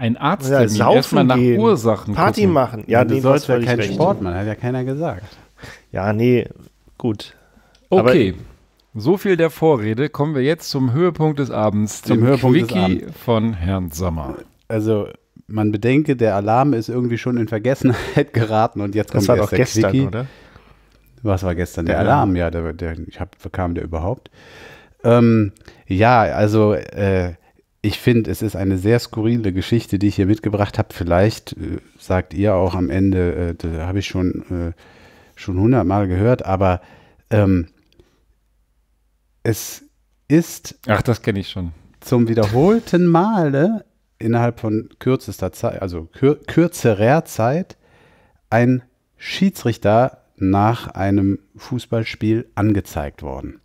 ein Arzt ja, erstmal nach gehen, Ursachen Party gucken. machen. Ja, du sollst ja kein Sport machen, hat ja keiner gesagt. Ja, nee, gut. Okay. Aber so viel der Vorrede. Kommen wir jetzt zum Höhepunkt des Abends, zum Höhepunkt Quickie des Abends. von Herrn Sommer. Also, man bedenke, der Alarm ist irgendwie schon in Vergessenheit geraten und jetzt kommt das war erst doch der gestern, Quickie. oder? Was war gestern? Der, der Alarm, ja, der, der, ich hab, kam der überhaupt? Ähm, ja, also äh, ich finde, es ist eine sehr skurrile Geschichte, die ich hier mitgebracht habe. Vielleicht äh, sagt ihr auch am Ende, äh, das habe ich schon, äh, schon hundertmal gehört, aber ähm, es ist. Ach, das kenne ich schon. Zum wiederholten Male innerhalb von kürzester Zeit, also kür kürzerer Zeit, ein Schiedsrichter nach einem Fußballspiel angezeigt worden.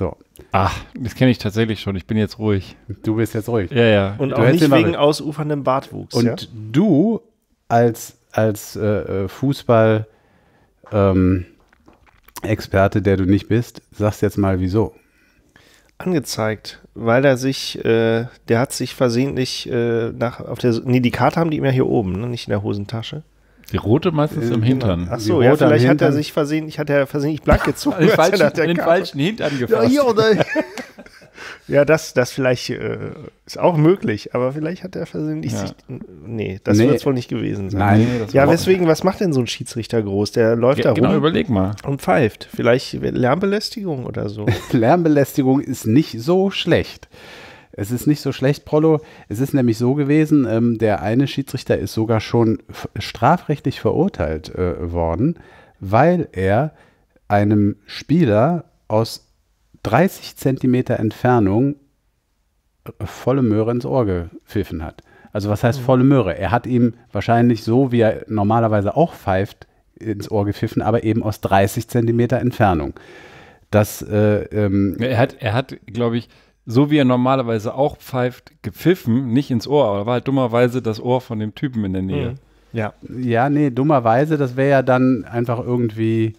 So. Ach, das kenne ich tatsächlich schon. Ich bin jetzt ruhig. Du bist jetzt ruhig. Ja, ja. Und du auch nicht wegen ausuferndem Bartwuchs. Und ja? du als, als äh, äh, Fußball ähm, Experte, der du nicht bist, sagst jetzt mal wieso. Angezeigt, weil er sich, äh, der hat sich versehentlich äh, nach auf der, nee, die Karte haben die immer hier oben, ne? nicht in der Hosentasche. Die rote meistens äh, im genau. Hintern. Ach so, ja, vielleicht hat er sich versehentlich, hat er versehentlich blank gezogen. den falschen, hat den falschen Hintern gefasst. Ja, hier, ja das, das vielleicht äh, ist auch möglich, aber vielleicht hat er versehentlich ja. sich, nee, das nee. wird es wohl nicht gewesen sein. Nein, ja, weswegen, was macht denn so ein Schiedsrichter groß? Der läuft ja, da genau, rum überleg mal. und pfeift. Vielleicht Lärmbelästigung oder so. Lärmbelästigung ist nicht so schlecht. Es ist nicht so schlecht, Prollo. Es ist nämlich so gewesen, ähm, der eine Schiedsrichter ist sogar schon strafrechtlich verurteilt äh, worden, weil er einem Spieler aus 30 Zentimeter Entfernung äh, volle Möhre ins Ohr gepfiffen hat. Also was heißt mhm. volle Möhre? Er hat ihm wahrscheinlich so, wie er normalerweise auch pfeift, ins Ohr gepfiffen, aber eben aus 30 Zentimeter Entfernung. Das, äh, ähm er hat, er hat glaube ich, so wie er normalerweise auch pfeift, gepfiffen, nicht ins Ohr, aber war halt dummerweise das Ohr von dem Typen in der Nähe. Mhm. Ja, ja, nee, dummerweise, das wäre ja dann einfach irgendwie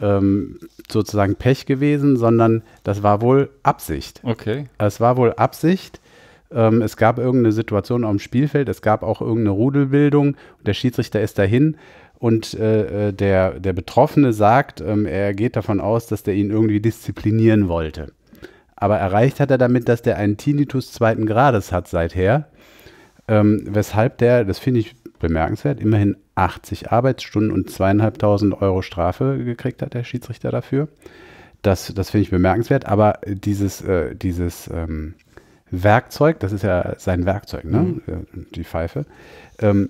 ähm, sozusagen Pech gewesen, sondern das war wohl Absicht. Okay. Es war wohl Absicht. Ähm, es gab irgendeine Situation auf dem Spielfeld, es gab auch irgendeine Rudelbildung. Der Schiedsrichter ist dahin und äh, äh, der, der Betroffene sagt, ähm, er geht davon aus, dass der ihn irgendwie disziplinieren wollte. Aber erreicht hat er damit, dass der einen Tinnitus zweiten Grades hat seither. Ähm, weshalb der, das finde ich bemerkenswert, immerhin 80 Arbeitsstunden und zweieinhalbtausend Euro Strafe gekriegt hat, der Schiedsrichter dafür. Das, das finde ich bemerkenswert. Aber dieses, äh, dieses ähm, Werkzeug, das ist ja sein Werkzeug, ne? Mhm. Äh, die Pfeife, ähm,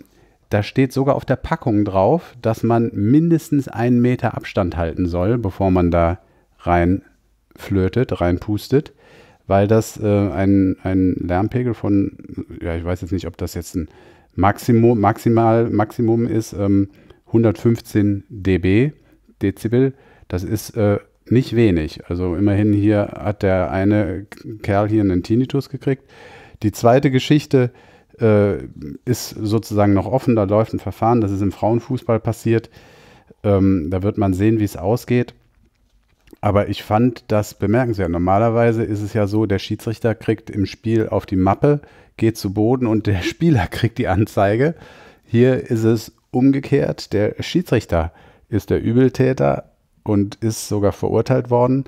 da steht sogar auf der Packung drauf, dass man mindestens einen Meter Abstand halten soll, bevor man da rein reinflötet, reinpustet, weil das äh, ein, ein Lärmpegel von, ja, ich weiß jetzt nicht, ob das jetzt ein Maximum, maximal, Maximum ist, ähm, 115 dB, Dezibel. Das ist äh, nicht wenig. Also immerhin hier hat der eine Kerl hier einen Tinnitus gekriegt. Die zweite Geschichte äh, ist sozusagen noch offen. Da läuft ein Verfahren, das ist im Frauenfußball passiert. Ähm, da wird man sehen, wie es ausgeht. Aber ich fand das bemerkenswert. Normalerweise ist es ja so, der Schiedsrichter kriegt im Spiel auf die Mappe, geht zu Boden und der Spieler kriegt die Anzeige. Hier ist es umgekehrt. Der Schiedsrichter ist der Übeltäter und ist sogar verurteilt worden.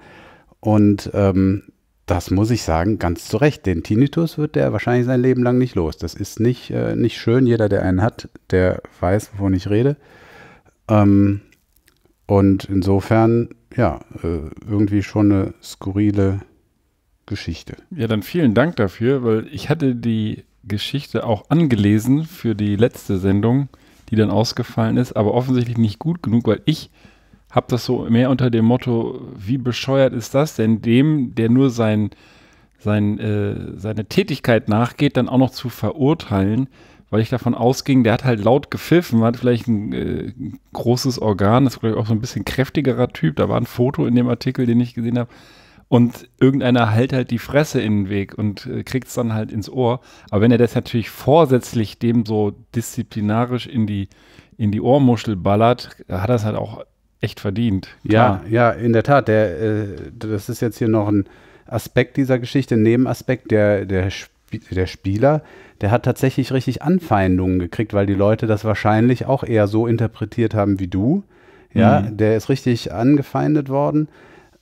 Und ähm, das muss ich sagen, ganz zu Recht. Den Tinnitus wird der wahrscheinlich sein Leben lang nicht los. Das ist nicht, äh, nicht schön. Jeder, der einen hat, der weiß, wovon ich rede. Ähm, und insofern ja, äh, irgendwie schon eine skurrile Geschichte. Ja, dann vielen Dank dafür, weil ich hatte die Geschichte auch angelesen für die letzte Sendung, die dann ausgefallen ist, aber offensichtlich nicht gut genug, weil ich habe das so mehr unter dem Motto, wie bescheuert ist das denn dem, der nur sein, sein, äh, seine Tätigkeit nachgeht, dann auch noch zu verurteilen weil ich davon ausging, der hat halt laut gepfiffen, hat vielleicht ein äh, großes Organ, ist vielleicht auch so ein bisschen kräftigerer Typ. Da war ein Foto in dem Artikel, den ich gesehen habe. Und irgendeiner hält halt die Fresse in den Weg und äh, kriegt es dann halt ins Ohr. Aber wenn er das natürlich vorsätzlich dem so disziplinarisch in die, in die Ohrmuschel ballert, hat er es halt auch echt verdient. Klar. Ja, ja, in der Tat. Der, äh, das ist jetzt hier noch ein Aspekt dieser Geschichte, ein Nebenaspekt, der, der der Spieler, der hat tatsächlich richtig Anfeindungen gekriegt, weil die Leute das wahrscheinlich auch eher so interpretiert haben wie du. Ja, mhm. der ist richtig angefeindet worden.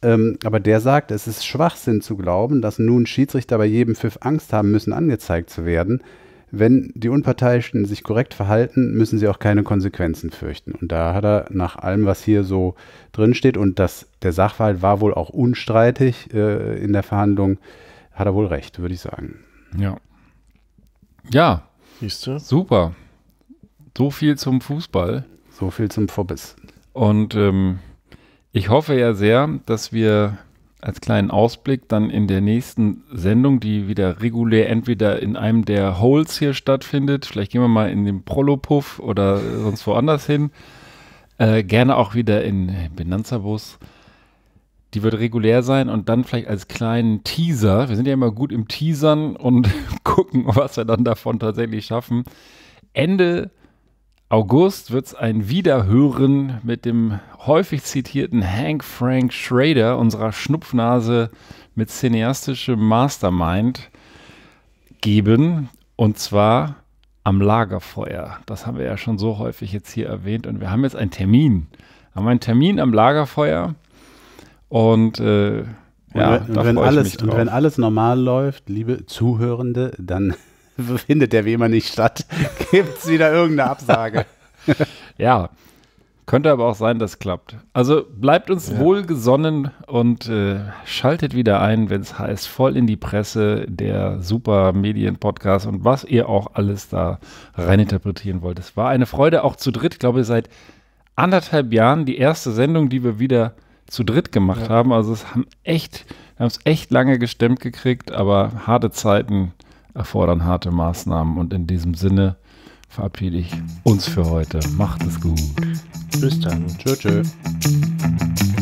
Ähm, aber der sagt, es ist Schwachsinn zu glauben, dass nun Schiedsrichter bei jedem Pfiff Angst haben müssen, angezeigt zu werden. Wenn die Unparteiischen sich korrekt verhalten, müssen sie auch keine Konsequenzen fürchten. Und da hat er nach allem, was hier so drinsteht, und das, der Sachverhalt war wohl auch unstreitig äh, in der Verhandlung, hat er wohl recht, würde ich sagen. Ja. Ja. Siehst du? Super. So viel zum Fußball. So viel zum Forbis. Und ähm, ich hoffe ja sehr, dass wir als kleinen Ausblick dann in der nächsten Sendung, die wieder regulär entweder in einem der Holes hier stattfindet, vielleicht gehen wir mal in den Prolopuff oder sonst woanders hin, äh, gerne auch wieder in Benanza-Bus die wird regulär sein und dann vielleicht als kleinen Teaser, wir sind ja immer gut im Teasern und gucken, was wir dann davon tatsächlich schaffen. Ende August wird es ein Wiederhören mit dem häufig zitierten Hank Frank Schrader, unserer Schnupfnase mit cineastischem Mastermind, geben. Und zwar am Lagerfeuer. Das haben wir ja schon so häufig jetzt hier erwähnt. Und wir haben jetzt einen Termin. Haben Wir einen Termin am Lagerfeuer und äh, ja, und, und wenn, alles, und wenn alles normal läuft, liebe Zuhörende, dann findet der wie immer nicht statt. Gibt es wieder irgendeine Absage? ja, könnte aber auch sein, dass es klappt. Also bleibt uns ja. wohlgesonnen und äh, schaltet wieder ein, wenn es heißt, voll in die Presse, der super medien und was ihr auch alles da reininterpretieren wollt. Es war eine Freude, auch zu dritt. Ich glaube, seit anderthalb Jahren die erste Sendung, die wir wieder zu dritt gemacht ja. haben. Also es haben echt, wir haben es echt lange gestemmt gekriegt, aber harte Zeiten erfordern harte Maßnahmen. Und in diesem Sinne verabschiede ich uns für heute. Macht es gut. Bis dann. Tschö, tschö.